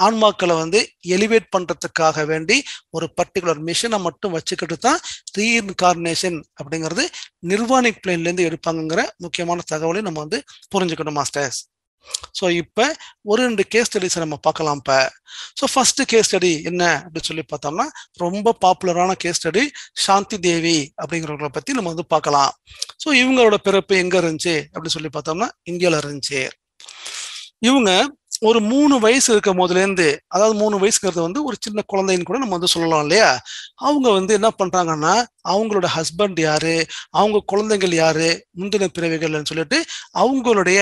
ஆன்மாக்களை வந்து எலிவேட் பண்றதுக்காக வேண்டி ஒரு பர்டிகுலர் மிஷினை மட்டும் வச்சுக்கிட்டு தான் ரீஇன்கார்னேஷன் அப்படிங்கிறது நிர்வாணிக் பிளேன்லேருந்து எடுப்பாங்கங்கிற முக்கியமான தகவலை நம்ம வந்து புரிஞ்சுக்கணும் மாஸ்டர்ஸ் ஸோ இப்போ ஒரு ரெண்டு கேஸ் ஸ்டடிஸை நம்ம பார்க்கலாம் இப்போ ஸோ ஃபர்ஸ்ட் கேஸ் ஸ்டடி என்ன அப்படின்னு சொல்லி பார்த்தோம்னா ரொம்ப பாப்புலரான கேஸ் ஸ்டடி சாந்தி தேவி அப்படிங்கிறவங்களை பற்றி நம்ம வந்து பார்க்கலாம் ஸோ இவங்களோட பிறப்பு எங்கே இருந்துச்சு அப்படின்னு சொல்லி பார்த்தோம்னா இந்தியாவில் இருந்துச்சு இவங்க ஒரு மூணு வயசு இருக்கும் போதுலேருந்து அதாவது மூணு வயசுங்கிறது வந்து ஒரு சின்ன குழந்தைன்னு கூட நம்ம வந்து சொல்லலாம் இல்லையா அவங்க வந்து என்ன பண்ணுறாங்கன்னா அவங்களோட ஹஸ்பண்ட் யாரு அவங்க குழந்தைகள் யாரு முந்தின பிறவிகள்னு சொல்லிட்டு அவங்களுடைய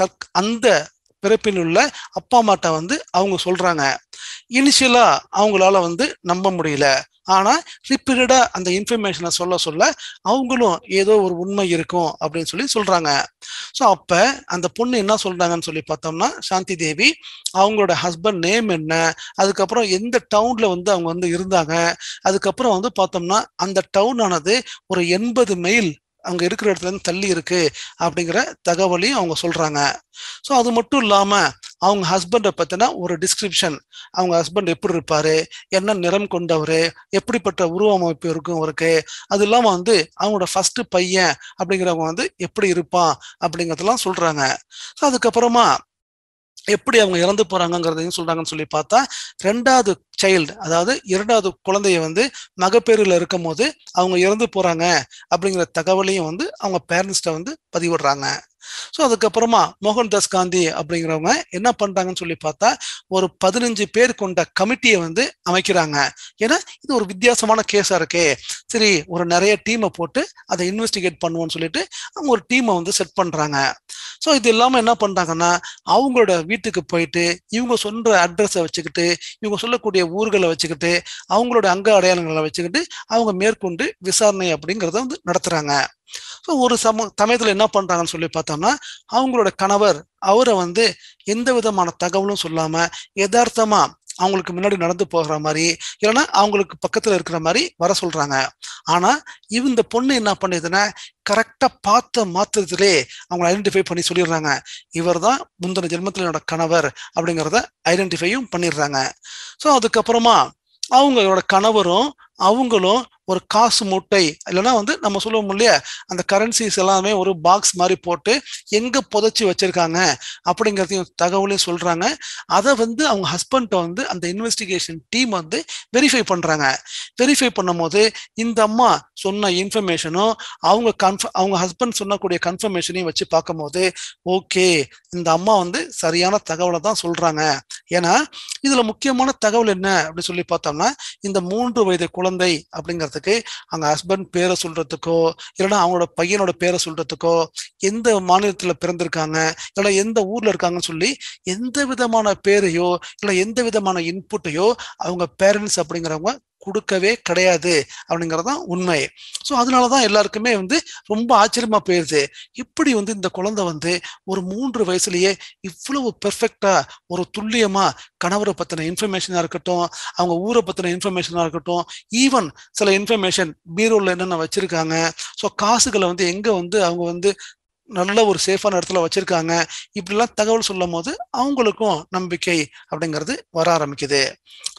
தக் அந்த பிறப்பில் உள்ள அப்பா அம்மாட்ட வந்து அவங்க சொல்றாங்க இனிஷியலா அவங்களால வந்து நம்ப முடியல ஆனால் ரிப்பீட்டடா அந்த இன்ஃபர்மேஷனை சொல்ல சொல்ல அவங்களும் ஏதோ ஒரு உண்மை இருக்கும் அப்படின்னு சொல்லி சொல்கிறாங்க ஸோ அப்போ அந்த பொண்ணு என்ன சொல்கிறாங்கன்னு சொல்லி பார்த்தோம்னா சாந்தி தேவி அவங்களோட ஹஸ்பண்ட் நேம் என்ன அதுக்கப்புறம் எந்த டவுனில் வந்து அவங்க வந்து இருந்தாங்க அதுக்கப்புறம் வந்து பார்த்தோம்னா அந்த டவுன் ஆனது ஒரு எண்பது மைல் அங்கே இருக்கிற இடத்துல இருந்து தள்ளி இருக்குது அப்படிங்கிற தகவலையும் அவங்க சொல்கிறாங்க ஸோ அது மட்டும் இல்லாமல் அவங்க ஹஸ்பண்டை பற்றின ஒரு டிஸ்கிரிப்ஷன் அவங்க ஹஸ்பண்ட் எப்படி இருப்பார் என்ன நிறம் கொண்டவர் எப்படிப்பட்ட உருவமைப்பு இருக்கும் அவருக்கு அது இல்லாமல் வந்து அவங்களோட ஃபர்ஸ்ட் பையன் அப்படிங்கிறவங்க வந்து எப்படி இருப்பான் அப்படிங்கிறதெல்லாம் சொல்கிறாங்க ஸோ அதுக்கப்புறமா எப்படி அவங்க இறந்து போறாங்கிறதையும் சொல்றாங்கன்னு சொல்லி பார்த்தா ரெண்டாவது சைல்டு அதாவது இரண்டாவது குழந்தைய வந்து மகப்பேறில் இருக்கும் போது அவங்க இறந்து போறாங்க அப்படிங்கிற தகவலையும் வந்து அவங்க பேரண்ட்ஸ்ட வந்து பதிவிடுறாங்க ஸோ அதுக்கப்புறமா மோகன்தாஸ் காந்தி அப்படிங்கிறவங்க என்ன பண்றாங்கன்னு சொல்லி பார்த்தா ஒரு பதினஞ்சு பேர் கொண்ட கமிட்டியை வந்து அமைக்கிறாங்க ஏன்னா இது ஒரு வித்தியாசமான கேஸா இருக்கே சரி ஒரு நிறைய டீமை போட்டு அதை இன்வெஸ்டிகேட் பண்ணுவோம்னு சொல்லிட்டு அவங்க ஒரு டீமை வந்து செட் பண்றாங்க ஸோ இது இல்லாமல் என்ன பண்ணுறாங்கன்னா அவங்களோட வீட்டுக்கு போயிட்டு இவங்க சொல்கிற அட்ரஸை வச்சுக்கிட்டு இவங்க சொல்லக்கூடிய ஊர்களை வச்சுக்கிட்டு அவங்களோட அங்க அடையாளங்களை வச்சுக்கிட்டு அவங்க மேற்கொண்டு விசாரணை அப்படிங்கிறத வந்து நடத்துகிறாங்க ஸோ ஒரு சம சமயத்தில் என்ன பண்ணுறாங்கன்னு சொல்லி பார்த்தோம்னா அவங்களோட கணவர் அவரை வந்து எந்த விதமான தகவலும் சொல்லாமல் யதார்த்தமாக அவங்களுக்கு முன்னாடி நடந்து போகிற மாதிரி இல்லைன்னா அவங்களுக்கு பக்கத்தில் இருக்கிற மாதிரி வர சொல்கிறாங்க ஆனால் இந்த பொண்ணு என்ன பண்ணுதுன்னா கரெக்டாக பார்த்த மாத்திரத்திலே அவங்களை ஐடென்டிஃபை பண்ணி சொல்லிடுறாங்க இவர் தான் முந்தின ஜென்மத்தில் என்னோட கணவர் அப்படிங்கிறத ஐடென்டிஃபையும் பண்ணிடுறாங்க ஸோ அதுக்கப்புறமா அவங்களோட கணவரும் அவங்களும் ஒரு காசு மூட்டை இல்லைன்னா வந்து நம்ம சொல்லுவோம் இல்லையா அந்த கரன்சிஸ் எல்லாமே ஒரு பாக்ஸ் மாதிரி போட்டு எங்க புதைச்சி வச்சிருக்காங்க அப்படிங்கிறதையும் தகவலையும் சொல்றாங்க அதை வந்து அவங்க ஹஸ்பண்ட்டை வந்து அந்த இன்வெஸ்டிகேஷன் டீம் வந்து வெரிஃபை பண்றாங்க வெரிஃபை பண்ணும் போது இந்த அம்மா சொன்ன இன்ஃபர்மேஷனும் அவங்க கன்ஃபர் அவங்க ஹஸ்பண்ட் சொன்னக்கூடிய கன்ஃபர்மேஷனையும் வச்சு பார்க்கும்போது ஓகே இந்த அம்மா வந்து சரியான தகவலை தான் சொல்றாங்க ஏன்னா இதுல முக்கியமான தகவல் என்ன அப்படின்னு சொல்லி பார்த்தோம்னா இந்த மூன்று வயது குழந்தை அப்படிங்கிறது பண்ணுறதுக்கு அந்த ஹஸ்பண்ட் பேரை சொல்கிறதுக்கோ இல்லைன்னா அவங்களோட பையனோட பேரை சொல்கிறதுக்கோ எந்த மாநிலத்தில் பிறந்திருக்காங்க இல்லைன்னா எந்த ஊரில் இருக்காங்கன்னு சொல்லி எந்த விதமான பேரையோ இல்லை எந்த விதமான இன்புட்டையோ அவங்க பேரண்ட்ஸ் அப்படிங்கிறவங்க கொடுக்கவே கிடையாது அப்படிங்கிறது தான் உண்மை ஸோ அதனால தான் எல்லாருக்குமே வந்து ரொம்ப ஆச்சரியமாக போயிடுது இப்படி வந்து இந்த குழந்தை வந்து ஒரு மூன்று வயசுலேயே இவ்வளவு பெர்ஃபெக்டாக ஒரு துல்லியமாக கணவரை பற்றின இன்ஃபர்மேஷனாக இருக்கட்டும் அவங்க ஊரை பற்றின இன்ஃபர்மேஷனாக இருக்கட்டும் ஈவன் சில இன்ஃபர்மேஷன் பீரோவில் என்னென்ன வச்சுருக்காங்க ஸோ காசுகளை வந்து எங்கே வந்து அவங்க வந்து நல்ல ஒரு சேஃபான இடத்துல வச்சிருக்காங்க இப்படிலாம் தகவல் சொல்லும் போது அவங்களுக்கும் நம்பிக்கை அப்படிங்கிறது வர ஆரம்பிக்குது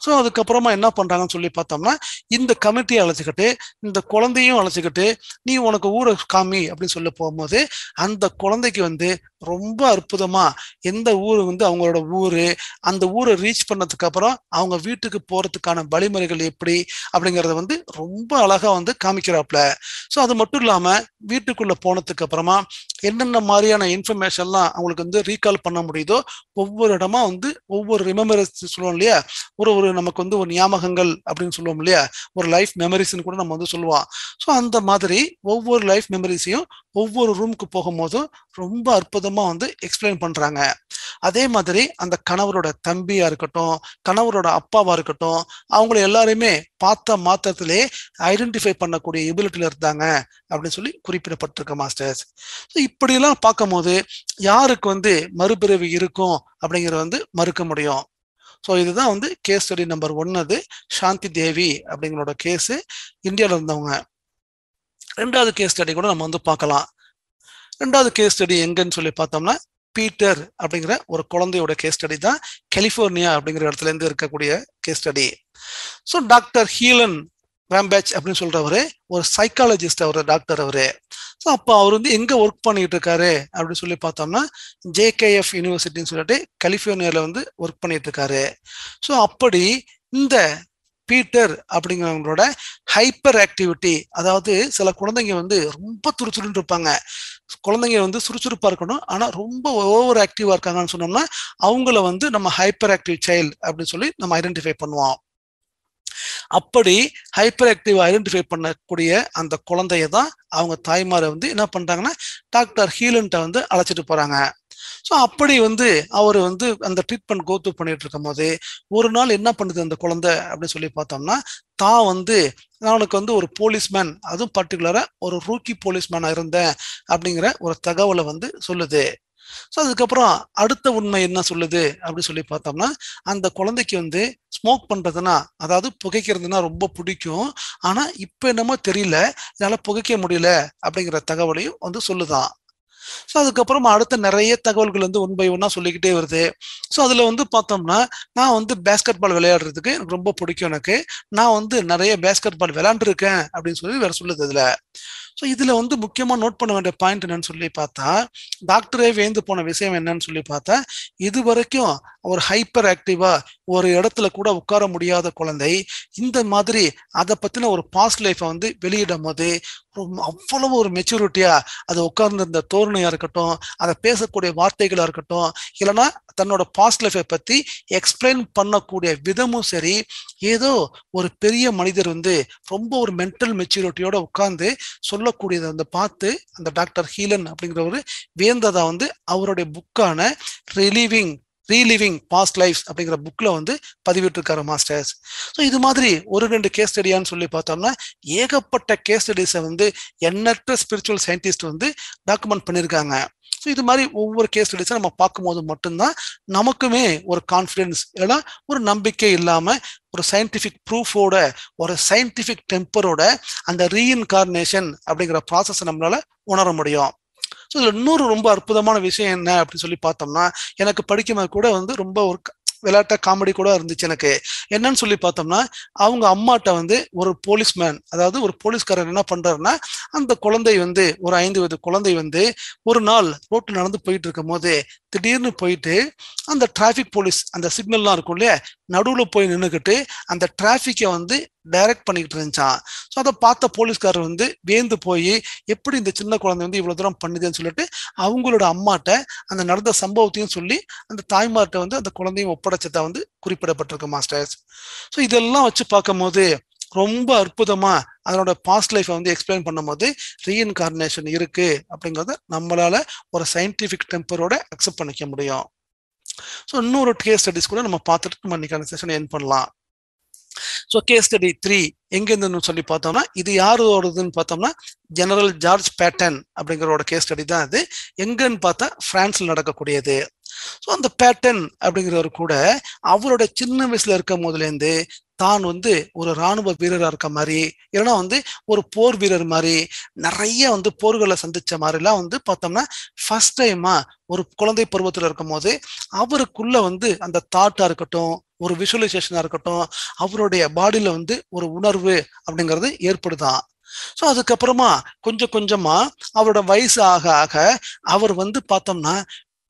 ஸோ அதுக்கப்புறமா என்ன பண்ணுறாங்கன்னு சொல்லி பார்த்தோம்னா இந்த கமிட்டியை அழைச்சிக்கிட்டு இந்த குழந்தையும் அழைச்சிக்கிட்டு நீ உனக்கு ஊரை காமி அப்படின்னு சொல்லி போகும்போது அந்த குழந்தைக்கு வந்து ரொம்ப அற்புதமா எந்த ஊர் வந்து அவங்களோட ஊர் அந்த ஊரை ரீச் பண்ணதுக்கு அப்புறம் அவங்க வீட்டுக்கு போறதுக்கான வழிமுறைகள் எப்படி அப்படிங்கறத வந்து ரொம்ப அழகா வந்து காமிக்கிறாப்ல ஸோ அது மட்டும் இல்லாம வீட்டுக்குள்ள போனதுக்கு அப்புறமா என்னென்ன மாதிரியான இன்ஃபர்மேஷன்லாம் அவங்களுக்கு வந்து ரீகால் பண்ண முடியுதோ ஒவ்வொரு இடமா வந்து ஒவ்வொரு ரிமெமரிஸ் சொல்லுவோம் இல்லையா ஒரு ஒரு நமக்கு வந்து ஒரு ஞாபகங்கள் அப்படின்னு சொல்லுவோம் இல்லையா ஒரு லைஃப் மெமரிஸ்ன்னு கூட நம்ம வந்து சொல்லுவோம் ஸோ அந்த மாதிரி ஒவ்வொரு லைஃப் மெமரிஸையும் ஒவ்வொரு ரூமுக்கு போகும்போதும் ரொம்ப அற்புதமா வந்து எக்ஸ்பிளைன் பண்றாங்க அதே மாதிரி அந்த கணவரோட தம்பியா இருக்கட்டும் கணவரோட அப்பாவா இருக்கட்டும் அவங்கள எல்லாருமே பார்த்த மாத்திரத்திலே ஐடென்டிஃபை பண்ணக்கூடிய எபிலிட்டியில இருந்தாங்க அப்படின்னு சொல்லி குறிப்பிடப்பட்டிருக்க மாஸ்டர்ஸ் ஸோ இப்படிலாம் பார்க்கும் போது யாருக்கு வந்து மறுபிறவி இருக்கும் அப்படிங்கிறத வந்து மறுக்க முடியும் ஸோ இதுதான் வந்து கேஸ் ஸ்டடி நம்பர் ஒன் அது சாந்தி தேவி அப்படிங்களோட கேஸு இந்தியாவில் இருந்தவங்க ரெண்டாவது கேஸ் ஸ்டடி கூட நம்ம வந்து பார்க்கலாம் ரெண்டாவது கேஸ் ஸ்டடி எங்கன்னு சொல்லி பார்த்தோம்னா பீட்டர் அப்படிங்கிற ஒரு குழந்தையோட கேஸ் ஸ்டடி தான் கலிஃபோர்னியா அப்படிங்கிற இடத்துல இருந்து இருக்கக்கூடிய case study so doctor Helen Wambach அப்படின்னு சொல்றவரு ஒரு சைக்காலஜிஸ்ட் அவர் டாக்டர் அவரு ஸோ அப்போ அவர் வந்து எங்கே ஒர்க் பண்ணிட்டு இருக்காரு அப்படின்னு சொல்லி பார்த்தோம்னா ஜேகேஎஃப் யூனிவர்சிட்டின்னு சொல்லிட்டு கலிஃபோர்னியாவில் வந்து ஒர்க் பண்ணிட்டு இருக்காரு ஸோ அப்படி இந்த பீட்டர் அப்படிங்கிறவங்களோட ஹைப்பர் ஆக்டிவிட்டி அதாவது சில குழந்தைங்க வந்து ரொம்ப துருச்சுருன்னு இருப்பாங்க குழந்தைங்க வந்து சுறுசுறுப்பாக இருக்கணும் ஆனால் ரொம்ப ஓவர் ஆக்டிவாக இருக்காங்கன்னு சொன்னோம்னா அவங்கள வந்து நம்ம ஹைப்பர் ஆக்டிவ் சைல்டு அப்படின்னு சொல்லி நம்ம ஐடென்டிஃபை பண்ணுவோம் அப்படி ஹைப்பர் ஆக்டிவ் ஐடென்டிஃபை பண்ணக்கூடிய அந்த குழந்தைய தான் அவங்க தாய்மாரை வந்து என்ன பண்ணுறாங்கன்னா டாக்டர் ஹீலன்ட்ட வந்து அழைச்சிட்டு போகிறாங்க ஸோ அப்படி வந்து அவர் வந்து அந்த ட்ரீட்மெண்ட் கோத்து பண்ணிட்டு இருக்கும் போது ஒரு நாள் என்ன பண்ணுது அந்த குழந்தை அப்படின்னு சொல்லி பார்த்தோம்னா தான் வந்து அவனுக்கு வந்து ஒரு போலீஸ்மேன் அதுவும் பர்டிகுலராக ஒரு ரூக்கி போலீஸ்மேனாக இருந்தேன் அப்படிங்கிற ஒரு தகவலை வந்து சொல்லுது ஸோ அதுக்கப்புறம் அடுத்த உண்மை என்ன சொல்லுது அப்படின்னு சொல்லி பார்த்தோம்னா அந்த குழந்தைக்கு வந்து ஸ்மோக் பண்ணுறதுனா அதாவது புகைக்கிறதுனா ரொம்ப பிடிக்கும் ஆனால் இப்போ என்னமோ தெரியல என்னால் புகைக்க முடியல அப்படிங்கிற தகவலையும் வந்து சொல்லுதான் ஸோ அதுக்கப்புறம் அடுத்த நிறைய தகவல்கள் வந்து ஒன் பை ஒன்னா சொல்லிக்கிட்டே வருது ஸோ அதில் வந்து பார்த்தோம்னா நான் வந்து பேஸ்கெட் பால் விளையாடுறதுக்கு எனக்கு ரொம்ப பிடிக்கும் எனக்கு நான் வந்து நிறைய பேஸ்கெட் பால் விளையாண்டுருக்கேன் அப்படின்னு சொல்லி வேற சொல்லுது இதில் ஸோ இதில் வந்து முக்கியமாக நோட் பண்ண வேண்டிய பாயிண்ட் என்னன்னு சொல்லி பார்த்தா டாக்டரே வேந்து போன விஷயம் என்னன்னு சொல்லி பார்த்தா இது வரைக்கும் ஒரு ஹைப்பர் ஆக்டிவா ஒரு இடத்துல கூட உட்கார முடியாத குழந்தை இந்த மாதிரி அதை பத்தின ஒரு பாஸ்ட் லைஃப்பை வந்து வெளியிடும் போது அவ்வளவு ஒரு மெச்சூரிட்டியா அதை உட்கார்ந்திருந்த தோரணையா இருக்கட்டும் அதை பேசக்கூடிய வார்த்தைகளா இருக்கட்டும் இல்லைன்னா தன்னோட பாஸ்ட் லைஃபை பத்தி எக்ஸ்பிளைன் பண்ணக்கூடிய விதமும் சரி ஏதோ ஒரு பெரிய மனிதர் வந்து ரொம்ப ஒரு மென்டல் மெச்சூரிட்டியோட உட்கார்ந்து சொல்லக்கூடியதை வந்து பார்த்து அந்த டாக்டர் ஹீலன் அப்படிங்கிறவர் வேந்ததா வந்து அவருடைய புக்கான ரிலீவிங் ரீலிவிங் பாஸ்ட் லைஃப் அப்படிங்கிற புக்கில் வந்து பதிவிட்டிருக்காரு மாஸ்டர்ஸ் ஸோ இது மாதிரி ஒரு ரெண்டு கேஸ் ஸ்டடியான்னு சொல்லி பார்த்தோம்னா ஏகப்பட்ட கேஸ் ஸ்டடிஸை வந்து எண்ணற்ற ஸ்பிரிச்சுவல் சயின்டிஸ்ட் வந்து டாக்குமெண்ட் பண்ணியிருக்காங்க ஸோ இது மாதிரி ஒவ்வொரு கேஸ் ஸ்டடிஸை நம்ம பார்க்கும்போது மட்டும்தான் நமக்குமே ஒரு கான்ஃபிடென்ஸ் ஏன்னா ஒரு நம்பிக்கை இல்லாமல் ஒரு சயின்டிஃபிக் ப்ரூஃபோட ஒரு சயின்டிஃபிக் டெம்பரோட அந்த ரீஇன்கார்னேஷன் அப்படிங்கிற ப்ராசஸை நம்மளால உணர முடியும் இதுல இன்னொரு ரொம்ப அற்புதமான விஷயம் என்ன அப்படின்னு சொல்லி பார்த்தோம்னா எனக்கு படிக்கும்போது கூட வந்து ரொம்ப ஒரு விளையாட்டா காமெடி கூட இருந்துச்சு எனக்கு என்னன்னு சொல்லி பார்த்தோம்னா அவங்க அம்மாட்ட வந்து ஒரு போலீஸ்மேன் அதாவது ஒரு போலீஸ்காரர் என்ன பண்றாருன்னா அந்த குழந்தை வந்து ஒரு ஐந்து வயது குழந்தை வந்து ஒரு நாள் ரோட்டில் நடந்து போயிட்டு இருக்கும் போது திடீர்னு போயிட்டு அந்த டிராபிக் போலீஸ் அந்த சிக்னல்லாம் இருக்கும் இல்லையா நடுவில் போய் நின்றுக்கிட்டு அந்த டிராஃபிக்கை வந்து டைரக்ட் பண்ணிக்கிட்டு இருந்துச்சான் ஸோ அதை பார்த்த போலீஸ்காரர் வந்து வேந்து போய் எப்படி இந்த சின்ன குழந்தை வந்து இவ்வளோ தூரம் பண்ணுதுன்னு சொல்லிட்டு அவங்களோட அம்மாட்ட அந்த நடந்த சம்பவத்தையும் சொல்லி அந்த தாய்மார்கிட்ட வந்து அந்த குழந்தையும் ஒப்படைச்சதாக வந்து குறிப்பிடப்பட்டிருக்கு மாஸ்டர்ஸ் ஸோ இதெல்லாம் வச்சு பார்க்கும்போது ரொம்ப அற்புதமா அதனோட பாஸ்ட் லைஃப்பை வந்து எக்ஸ்பிளைன் பண்ணும்போது ரீஇன்கார்னேஷன் இருக்கு அப்படிங்கிறத நம்மளால ஒரு சயின்டிஃபிக் டெம்பரோட அக்செப்ட் பண்ணிக்க முடியும் ஸோ இன்னொரு கேஸ் ஸ்டடிஸ் கூட நம்ம பார்த்துட்டு நம்ம இன்னைக்கான செஷன் என் பண்ணலாம் ஸோ கேஸ் ஸ்டடி த்ரீ எங்கேருந்துன்னு சொல்லி பார்த்தோம்னா இது யாரோடதுன்னு பார்த்தோம்னா ஜெனரல் ஜார்ஜ் பேட்டன் அப்படிங்கிறோட கேஸ் ஸ்டடி தான் அது எங்கன்னு பார்த்தா பிரான்ஸில் நடக்கக்கூடியது ஸோ அந்த பேட்டன் அப்படிங்கிறவர் கூட அவருடைய சின்ன வயசுல இருக்கும் போதுலேருந்து தான் வந்து ஒரு இராணுவ வீரராக இருக்க மாதிரி இல்லைன்னா வந்து ஒரு போர் வீரர் மாதிரி நிறைய வந்து போர்களை சந்திச்ச மாதிரிலாம் வந்து பார்த்தோம்னா ஃபர்ஸ்ட் டைமாக ஒரு குழந்தை பருவத்தில் இருக்கும் போது அவருக்குள்ள வந்து அந்த தாட்டாக இருக்கட்டும் ஒரு விஷுவலைசேஷனாக இருக்கட்டும் அவருடைய பாடியில் வந்து ஒரு உணர்வு அப்படிங்கிறது ஏற்படுதான் ஸோ அதுக்கப்புறமா கொஞ்சம் கொஞ்சமா அவரோட வயசு ஆக ஆக அவர் வந்து பார்த்தோம்னா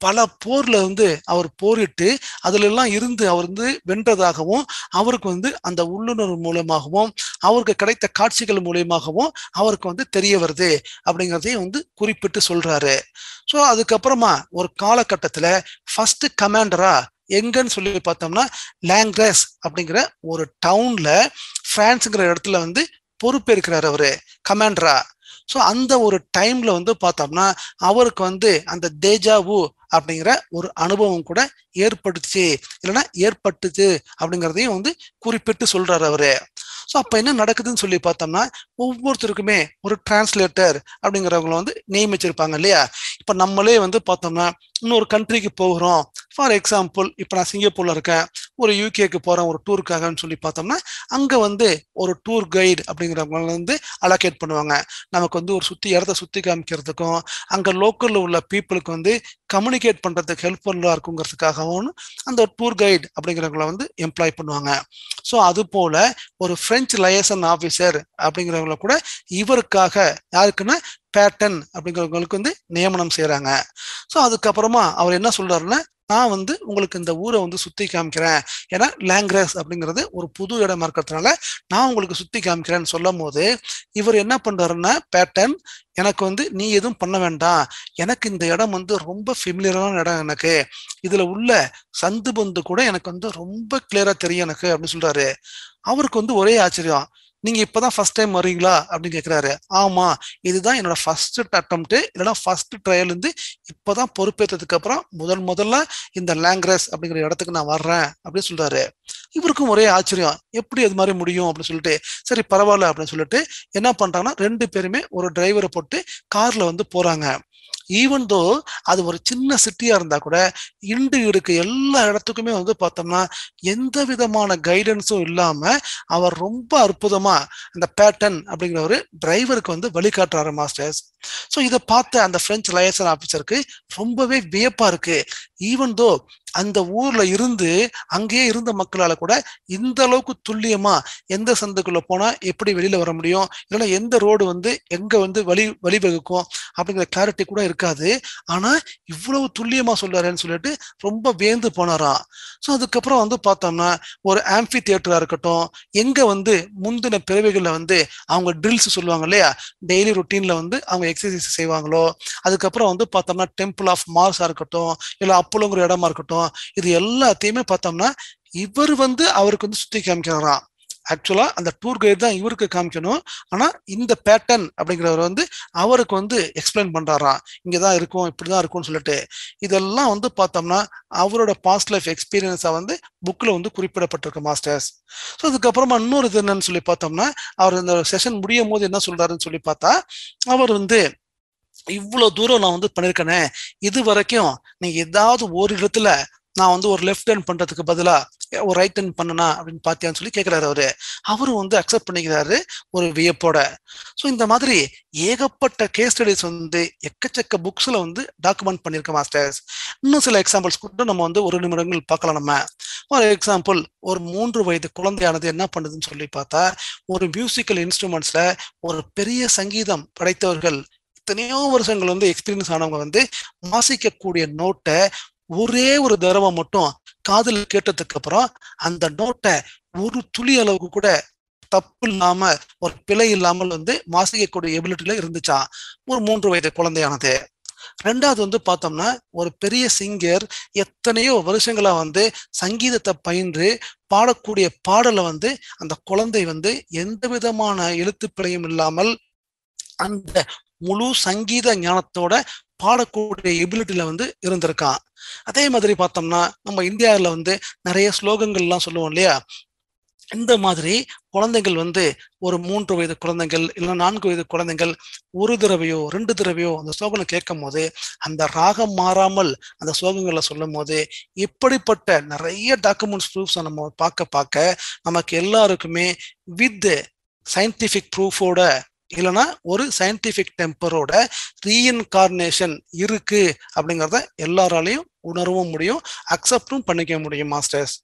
பல போர்ல வந்து அவர் போரிட்டு அதுல எல்லாம் இருந்து அவர் வந்து வென்றதாகவும் அவருக்கு வந்து அந்த உள்ளுணர்வு மூலமாகவும் அவருக்கு கிடைத்த காட்சிகள் மூலியமாகவும் அவருக்கு வந்து தெரிய வருது அப்படிங்கிறதையும் வந்து குறிப்பிட்டு சொல்றாரு ஸோ அதுக்கப்புறமா ஒரு காலகட்டத்துல ஃபர்ஸ்ட் கமாண்டரா எங்கன்னு சொல்லி பார்த்தோம்னா லேங்க்ரஸ் அப்படிங்கிற ஒரு டவுன்ல பிரான்ஸுங்கிற இடத்துல வந்து பொறுப்பேற்கிறார் அவரு கமாண்டரா ஸோ அந்த ஒரு டைம்ல வந்து பார்த்தோம்னா அவருக்கு வந்து அந்த தேஜாவு அப்படிங்கிற ஒரு அனுபவம் கூட ஏற்பட்டுச்சு இல்லைன்னா ஏற்பட்டுச்சு அப்படிங்கிறதையும் வந்து குறிப்பிட்டு சொல்றாரு அவரு ஸோ அப்போ என்ன நடக்குதுன்னு சொல்லி பார்த்தோம்னா ஒவ்வொருத்தருக்குமே ஒரு டிரான்ஸ்லேட்டர் அப்படிங்கிறவங்கள வந்து நியமிச்சிருப்பாங்க இல்லையா இப்போ நம்மளே வந்து பார்த்தோம்னா இன்னொரு கண்ட்ரிக்கு போகிறோம் ஃபார் எக்ஸாம்பிள் இப்போ நான் சிங்கப்பூர்ல இருக்கேன் ஒரு யூகேக்கு போகிறோம் ஒரு டூருக்காகன்னு சொல்லி பார்த்தோம்னா அங்கே வந்து ஒரு டூர் கைடு அப்படிங்கிறவங்க வந்து அலோகேட் பண்ணுவாங்க நமக்கு வந்து ஒரு சுற்றி இடத்த சுற்றி காமிக்கிறதுக்கும் அங்கே லோக்கலில் உள்ள பீப்புளுக்கு வந்து கம்யூனிகேட் பண்ணுறதுக்கு ஹெல்ப்ஃபுல்லாக இருக்குங்கிறதுக்காகவும் அந்த டூர் கைடு அப்படிங்கிறவங்கள வந்து எம்ப்ளாய் பண்ணுவாங்க ஸோ அது போல் ஒரு ஃப்ரெஞ்ச் லயசன் ஆஃபீஸர் அப்படிங்கிறவங்கள கூட இவருக்காக யாருக்குன்னா பேட்டன் அப்படிங்கிறவங்களுக்கு வந்து நியமனம் செய்கிறாங்க ஸோ அதுக்கப்புறமா அவர் என்ன சொல்கிறாருன்னா நான் வந்து உங்களுக்கு இந்த ஊரை வந்து சுற்றி காமிக்கிறேன் ஏன்னா லேங்ரஸ் அப்படிங்கிறது ஒரு புது இடமா இருக்கிறதுனால நான் உங்களுக்கு சுற்றி காமிக்கிறேன்னு சொல்லும் போது இவர் என்ன பண்றாருன்னா பேட்டர்ன் எனக்கு வந்து நீ எதுவும் பண்ண வேண்டாம் எனக்கு இந்த இடம் வந்து ரொம்ப ஃபெமிலியரான இடம் எனக்கு இதில் உள்ள சந்து பந்து கூட எனக்கு வந்து ரொம்ப கிளியரா தெரியும் எனக்கு அப்படின்னு சொல்கிறாரு அவருக்கு வந்து ஒரே ஆச்சரியம் நீங்க இப்பதான் ஃபர்ஸ்ட் டைம் வரீங்களா அப்படின்னு கேக்குறாரு ஆமா இதுதான் என்னோட ஃபர்ஸ்ட் அட்டம்ப்ட் இல்லைன்னா ஃபர்ஸ்ட் ட்ரையல் இருந்து இப்பதான் பொறுப்பேற்றதுக்கு அப்புறம் முதல் முதல்ல இந்த லாங்குவேஜ் அப்படிங்கிற இடத்துக்கு நான் வர்றேன் அப்படின்னு சொல்றாரு இவருக்கும் ஒரே ஆச்சரியம் எப்படி இது மாதிரி முடியும் அப்படின்னு சொல்லிட்டு சரி பரவாயில்ல அப்படின்னு சொல்லிட்டு என்ன பண்றாங்கன்னா ரெண்டு பேருமே ஒரு டிரைவரை போட்டு கார்ல வந்து போறாங்க ஈவன் தோ அது ஒரு சின்ன சிட்டியா இருந்தா கூட இண்டு இருக்க எல்லா இடத்துக்குமே வந்து பார்த்தோம்னா எந்த விதமான கைடன்ஸும் இல்லாம அவர் ரொம்ப அற்புதமா அந்த பேட்டன் அப்படிங்கிற ஒரு டிரைவருக்கு வந்து வழிகாட்டுறாரு மாஸ்டர்ஸ் ஸோ இதை பார்த்த அந்த பிரெஞ்சு லயசன் ஆஃபீஸருக்கு ரொம்பவே வியப்பா இருக்கு ஈவன் தோ அந்த ஊர்ல இருந்து அங்கேயே இருந்த மக்களால கூட இந்த அளவுக்கு துல்லியமா எந்த சந்துக்குள்ள போனா எப்படி வெளியில வர முடியும் இல்லைன்னா எந்த ரோடு வந்து எங்க வந்து வழி வழிவகுக்கும் அப்படிங்கிற கிளாரிட்டி கூட இருக்காது ஆனா இவ்வளவு துல்லியமா சொல்றாருன்னு சொல்லிட்டு ரொம்ப வேந்து போனாராம் ஸோ அதுக்கப்புறம் வந்து பார்த்தோம்னா ஒரு ஆம்பி தியேட்டரா இருக்கட்டும் எங்க வந்து முந்தின பிறவைகளில் வந்து அவங்க ட்ரில்ஸ் சொல்லுவாங்க இல்லையா டெய்லி ருட்டீன்ல வந்து அவங்க எக்ஸசைஸ் செய்வாங்களோ அதுக்கப்புறம் வந்து பார்த்தோம்னா டெம்பிள் ஆஃப் மார்ஸா இருக்கட்டும் இல்லை அப்பளோங்கிற இடமா இருக்கட்டும் ஆத்மா இது எல்லாத்தையுமே பார்த்தோம்னா இவர் வந்து அவருக்கு வந்து சுத்தி காமிக்கிறாராம் ஆக்சுவலா அந்த டூர் கைடு தான் இவருக்கு காமிக்கணும் ஆனா இந்த பேட்டர்ன் அப்படிங்கிறவர் வந்து அவருக்கு வந்து எக்ஸ்பிளைன் பண்றாராம் இங்கதான் இருக்கும் இப்படிதான் இருக்கும்னு சொல்லிட்டு இதெல்லாம் வந்து பார்த்தோம்னா அவரோட பாஸ்ட் லைஃப் எக்ஸ்பீரியன்ஸா வந்து புக்ல வந்து குறிப்பிடப்பட்டிருக்கு மாஸ்டர்ஸ் ஸோ அதுக்கப்புறமா இன்னொரு இது என்னன்னு சொல்லி பார்த்தோம்னா அவர் இந்த செஷன் முடியும் போது என்ன சொல்றாருன்னு சொல்லி பார்த்தா அவர் வந்து இவ்வளவு தூரம் நான் வந்து பண்ணிருக்கேனே இது வரைக்கும் நீ ஏதாவது ஒரு இடத்துல நான் வந்து ஒரு லெஃப்ட் ஹேண்ட் பண்றதுக்கு பதிலா ஒரு ரைட் டேர்ன் பண்ணனா அப்படின்னு பார்த்தியான்னு சொல்லி கேட்கிறாரு அவரு அவரும் வந்து அக்செப்ட் பண்ணிக்கிறாரு ஒரு வியப்போட ஸோ இந்த மாதிரி ஏகப்பட்ட கேஸ் ஸ்டடிஸ் வந்து எக்கச்சக்க புக்ஸ்ல வந்து டாக்குமெண்ட் பண்ணிருக்க மாஸ்டர்ஸ் இன்னும் சில எக்ஸாம்பிள்ஸ் கூட நம்ம வந்து ஒரு நிமிடங்கள் பார்க்கலாம் நம்ம ஃபார் எக்ஸாம்பிள் ஒரு மூன்று வயது குழந்தையானது என்ன பண்ணுதுன்னு சொல்லி பார்த்தா ஒரு மியூசிக்கல் இன்ஸ்ட்ருமெண்ட்ஸ்ல ஒரு பெரிய சங்கீதம் படைத்தவர்கள் எத்தனையோ வருஷங்கள் வந்து எக்ஸ்பீரியன்ஸ் ஆனவங்க வந்து வாசிக்கக்கூடிய நோட்டை ஒரே ஒரு தடவை மட்டும் காதல் கேட்டதுக்கு அப்புறம் அந்த நோட்டை ஒரு துளி அளவுக்கு கூட தப்பு இல்லாம ஒரு பிழை இல்லாமல் வந்து வாசிக்கக்கூடிய எபிலிட்டியில இருந்துச்சா ஒரு மூன்று வயது குழந்தையானது ரெண்டாவது வந்து பார்த்தோம்னா ஒரு பெரிய சிங்கர் எத்தனையோ வருஷங்களா வந்து சங்கீதத்தை பயின்று பாடக்கூடிய பாடலை வந்து அந்த குழந்தை வந்து எந்த விதமான எழுத்துப்பிழையும் இல்லாமல் அந்த முழு சங்கீத ஞானத்தோட பாடக்கூடிய எபிலிட்டியில வந்து இருந்திருக்கான் அதே மாதிரி பார்த்தோம்னா நம்ம இந்தியாவில் வந்து நிறைய ஸ்லோகங்கள்லாம் சொல்லுவோம் இல்லையா இந்த மாதிரி குழந்தைகள் வந்து ஒரு மூன்று வயது குழந்தைகள் இல்லை நான்கு வயது குழந்தைகள் ஒரு தடவையோ ரெண்டு தடவையோ அந்த ஸ்லோகங்களை கேட்கும் போது அந்த ராகம் மாறாமல் அந்த ஸ்லோகங்களை சொல்லும் போது இப்படிப்பட்ட நிறைய டாக்குமெண்ட்ஸ் ப்ரூஃப்ஸை நம்ம பார்க்க பார்க்க நமக்கு எல்லாருக்குமே வித் சயின்டிஃபிக் ப்ரூஃபோட இல்லைன்னா ஒரு சயின்டிஃபிக் டெம்பரோட ரீஇன்கார்னேஷன் இருக்கு அப்படிங்கிறத எல்லாராலையும் உணரவும் முடியும் அக்செப்டும் பண்ணிக்க முடியும் மாஸ்டர்ஸ்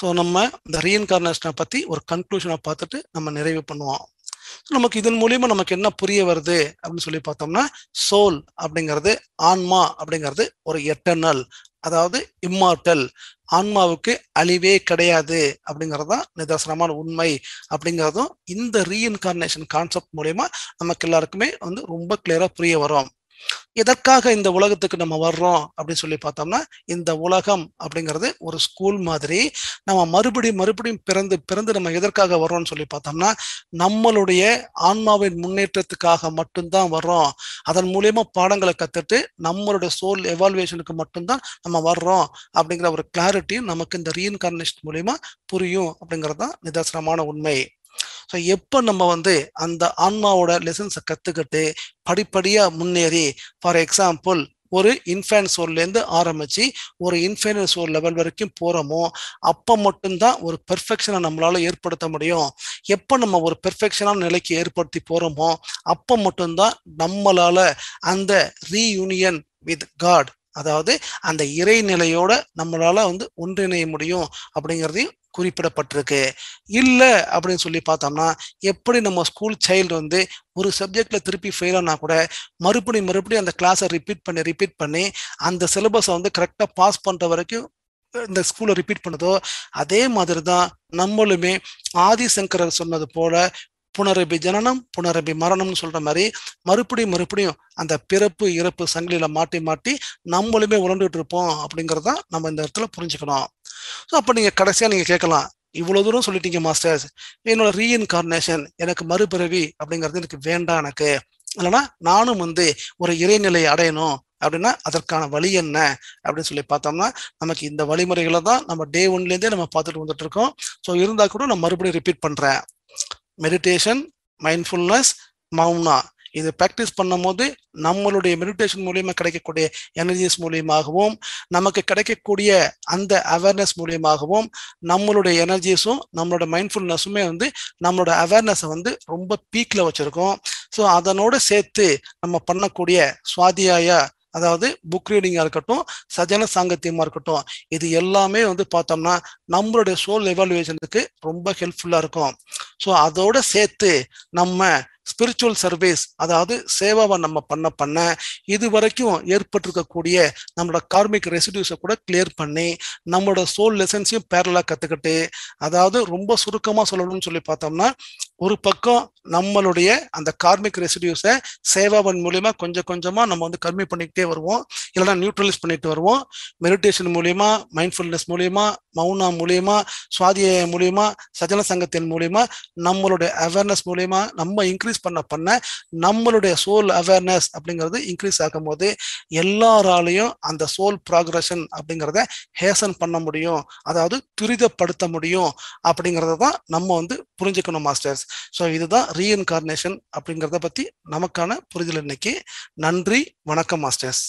ஸோ நம்ம இந்த ரீஇன்கார்னேஷனை பற்றி ஒரு கன்க்ளூஷனை பார்த்துட்டு நம்ம நிறைவு பண்ணுவோம் நமக்கு இதன் மூலியமா நமக்கு என்ன புரிய வருது அப்படின்னு சொல்லி பார்த்தோம்னா சோல் அப்படிங்கிறது ஆன்மா அப்படிங்கிறது ஒரு எட்டர்னல் அதாவது இம்மார்டல் ஆன்மாவுக்கு அழிவே கிடையாது அப்படிங்கிறது தான் நிதர்சனமான உண்மை அப்படிங்கிறதும் இந்த ரீஇன்கார்னேஷன் கான்செப்ட் மூலயமா நமக்கு எல்லாருக்குமே வந்து ரொம்ப கிளியரா புரிய வரும் எதற்காக இந்த உலகத்துக்கு நம்ம வர்றோம் அப்படின்னு சொல்லி பார்த்தோம்னா இந்த உலகம் அப்படிங்கிறது ஒரு ஸ்கூல் மாதிரி நம்ம மறுபடியும் மறுபடியும் பிறந்து பிறந்து நம்ம எதற்காக வர்றோம்னு சொல்லி பார்த்தோம்னா நம்மளுடைய ஆன்மாவின் முன்னேற்றத்துக்காக மட்டும்தான் வர்றோம் அதன் மூலியமா பாடங்களை கத்துட்டு நம்மளுடைய சோல் எவால்வேஷனுக்கு மட்டும்தான் நம்ம வர்றோம் அப்படிங்கிற ஒரு கிளாரிட்டியும் நமக்கு இந்த ரீஇன்கார்னேஷன் மூலியமா புரியும் அப்படிங்கிறது தான் நிதர்சனமான உண்மை ஸோ எப்போ நம்ம வந்து அந்த ஆன்மாவோட லெசன்ஸை கற்றுக்கிட்டு படிப்படியாக முன்னேறி ஃபார் எக்ஸாம்பிள் ஒரு இன்ஃபேன்ஸ் ஓர்லேருந்து ஆரம்பித்து ஒரு இன்ஃபேனஸ் ஓர் லெவல் வரைக்கும் போகிறோமோ அப்போ மட்டும்தான் ஒரு பெர்ஃபெக்ஷனை நம்மளால் ஏற்படுத்த முடியும் எப்போ நம்ம ஒரு பெர்ஃபெக்ஷனான நிலைக்கு ஏற்படுத்தி போகிறோமோ அப்போ மட்டும்தான் நம்மளால் அந்த ரீயூனியன் வித் காட் அதாவது அந்த இறைநிலையோட நம்மளால வந்து ஒன்றிணைய முடியும் அப்படிங்கிறதையும் குறிப்பிடப்பட்டிருக்கு இல்லை அப்படின்னு சொல்லி பார்த்தோம்னா எப்படி நம்ம ஸ்கூல் சைல்டு வந்து ஒரு சப்ஜெக்ட்ல திருப்பி ஃபெயில் ஆனா கூட மறுபடியும் மறுபடியும் அந்த கிளாஸை ரிப்பீட் பண்ணி ரிப்பீட் பண்ணி அந்த சிலபஸை வந்து கரெக்டாக பாஸ் பண்ணுற வரைக்கும் இந்த ஸ்கூலை ரிப்பீட் பண்ணதோ அதே மாதிரி தான் நம்மளுமே ஆதிசங்கரர் சொன்னது போல புனரபி ஜனனம் புனரபி மரணம்னு சொல்ற மாதிரி மறுபடியும் மறுபடியும் அந்த பிறப்பு இறப்பு சங்கிலியில மாட்டி மாட்டி நம்மளுமே உழண்டுட்டு இருப்போம் அப்படிங்கிறத நம்ம இந்த இடத்துல புரிஞ்சுக்கணும் ஸோ அப்போ நீங்க கடைசியா நீங்க கேட்கலாம் இவ்வளவு தூரம் சொல்லிட்டீங்க மாஸ்டர்ஸ் என்னோட ரீஇன்கார்னேஷன் எனக்கு மறுபிறவி அப்படிங்கிறது எனக்கு வேண்டாம் எனக்கு இல்லைன்னா நானும் வந்து ஒரு இறைநிலையை அடையணும் அப்படின்னா அதற்கான வழி என்ன அப்படின்னு சொல்லி பார்த்தோம்னா நமக்கு இந்த வழிமுறைகளை தான் நம்ம டே ஒன்லேருந்தே நம்ம பார்த்துட்டு வந்துட்டு இருக்கோம் ஸோ இருந்தால் கூட நான் மறுபடியும் ரிப்பீட் பண்ணுறேன் மெடிடேஷன் மைண்ட்ஃபுல்னஸ் மௌனா இது ப்ராக்டிஸ் பண்ணும் போது நம்மளுடைய மெடிடேஷன் மூலியமா கிடைக்கக்கூடிய எனர்ஜிஸ் மூலியமாகவும் நமக்கு கிடைக்கக்கூடிய அந்த அவேர்னஸ் மூலியமாகவும் நம்மளுடைய எனர்ஜிஸும் நம்மளோட மைண்ட்ஃபுல்னஸுமே வந்து நம்மளோட அவேர்னஸை வந்து ரொம்ப பீக்ல வச்சிருக்கோம் ஸோ அதனோட சேர்த்து நம்ம பண்ணக்கூடிய சுவாதியாயா அதாவது புக் ரீடிங்காக இருக்கட்டும் சஜன சாங்கத்தியமாக இருக்கட்டும் இது எல்லாமே வந்து பார்த்தோம்னா நம்மளுடைய சோல் எவாலுவேஷனுக்கு ரொம்ப ஹெல்ப்ஃபுல்லாக இருக்கும் ஸோ அதோட சேர்த்து நம்ம ஸ்பிரிச்சுவல் சர்வீஸ் அதாவது சேவாவை நம்ம பண்ண பண்ண இது வரைக்கும் ஏற்பட்டிருக்கக்கூடிய நம்மளோட கார்மிக் ரெசிடியூஸை கூட கிளியர் பண்ணி நம்மளோட சோல் லெசன்ஸையும் பேரலாக கற்றுக்கிட்டு அதாவது ரொம்ப சுருக்கமாக சொல்லணும்னு சொல்லி பார்த்தோம்னா ஒரு பக்கம் நம்மளுடைய அந்த கார்மிக் ரெசிடியூஸை சேவாவன் மூலியமா கொஞ்சம் கொஞ்சமா நம்ம வந்து கம்மி பண்ணிக்கிட்டே வருவோம் இல்லைன்னா நியூட்ரலைஸ் பண்ணிட்டு வருவோம் மெடிடேஷன் மூலியமா மைண்ட்ஃபுல்னஸ் மூலியமா மௌனா மூலியமா சுவாதிய மூலியமா சஜன சங்கத்தின் மூலியமா நம்மளுடைய அவேர்னஸ் மூலியமா நம்ம இன்க்ரீஸ் பண்ண பண்ண நம்மளுடைய சோல் அவேர்னஸ் அப்படிங்கிறது இன்க்ரீஸ் ஆகும் போது எல்லாராலையும் அந்த சோல் ப்ராக்ரஷன் அப்படிங்கிறத ஹேசன் பண்ண முடியும் அதாவது துரிதப்படுத்த முடியும் அப்படிங்கிறத தான் நம்ம வந்து புரிஞ்சுக்கணும் மாஸ்டர்ஸ் ஸோ இதுதான் ரீஇன்கார்னேஷன் அப்படிங்கிறத பற்றி நமக்கான புரிதல் இன்னைக்கு நன்றி வணக்கம் மாஸ்டர்ஸ்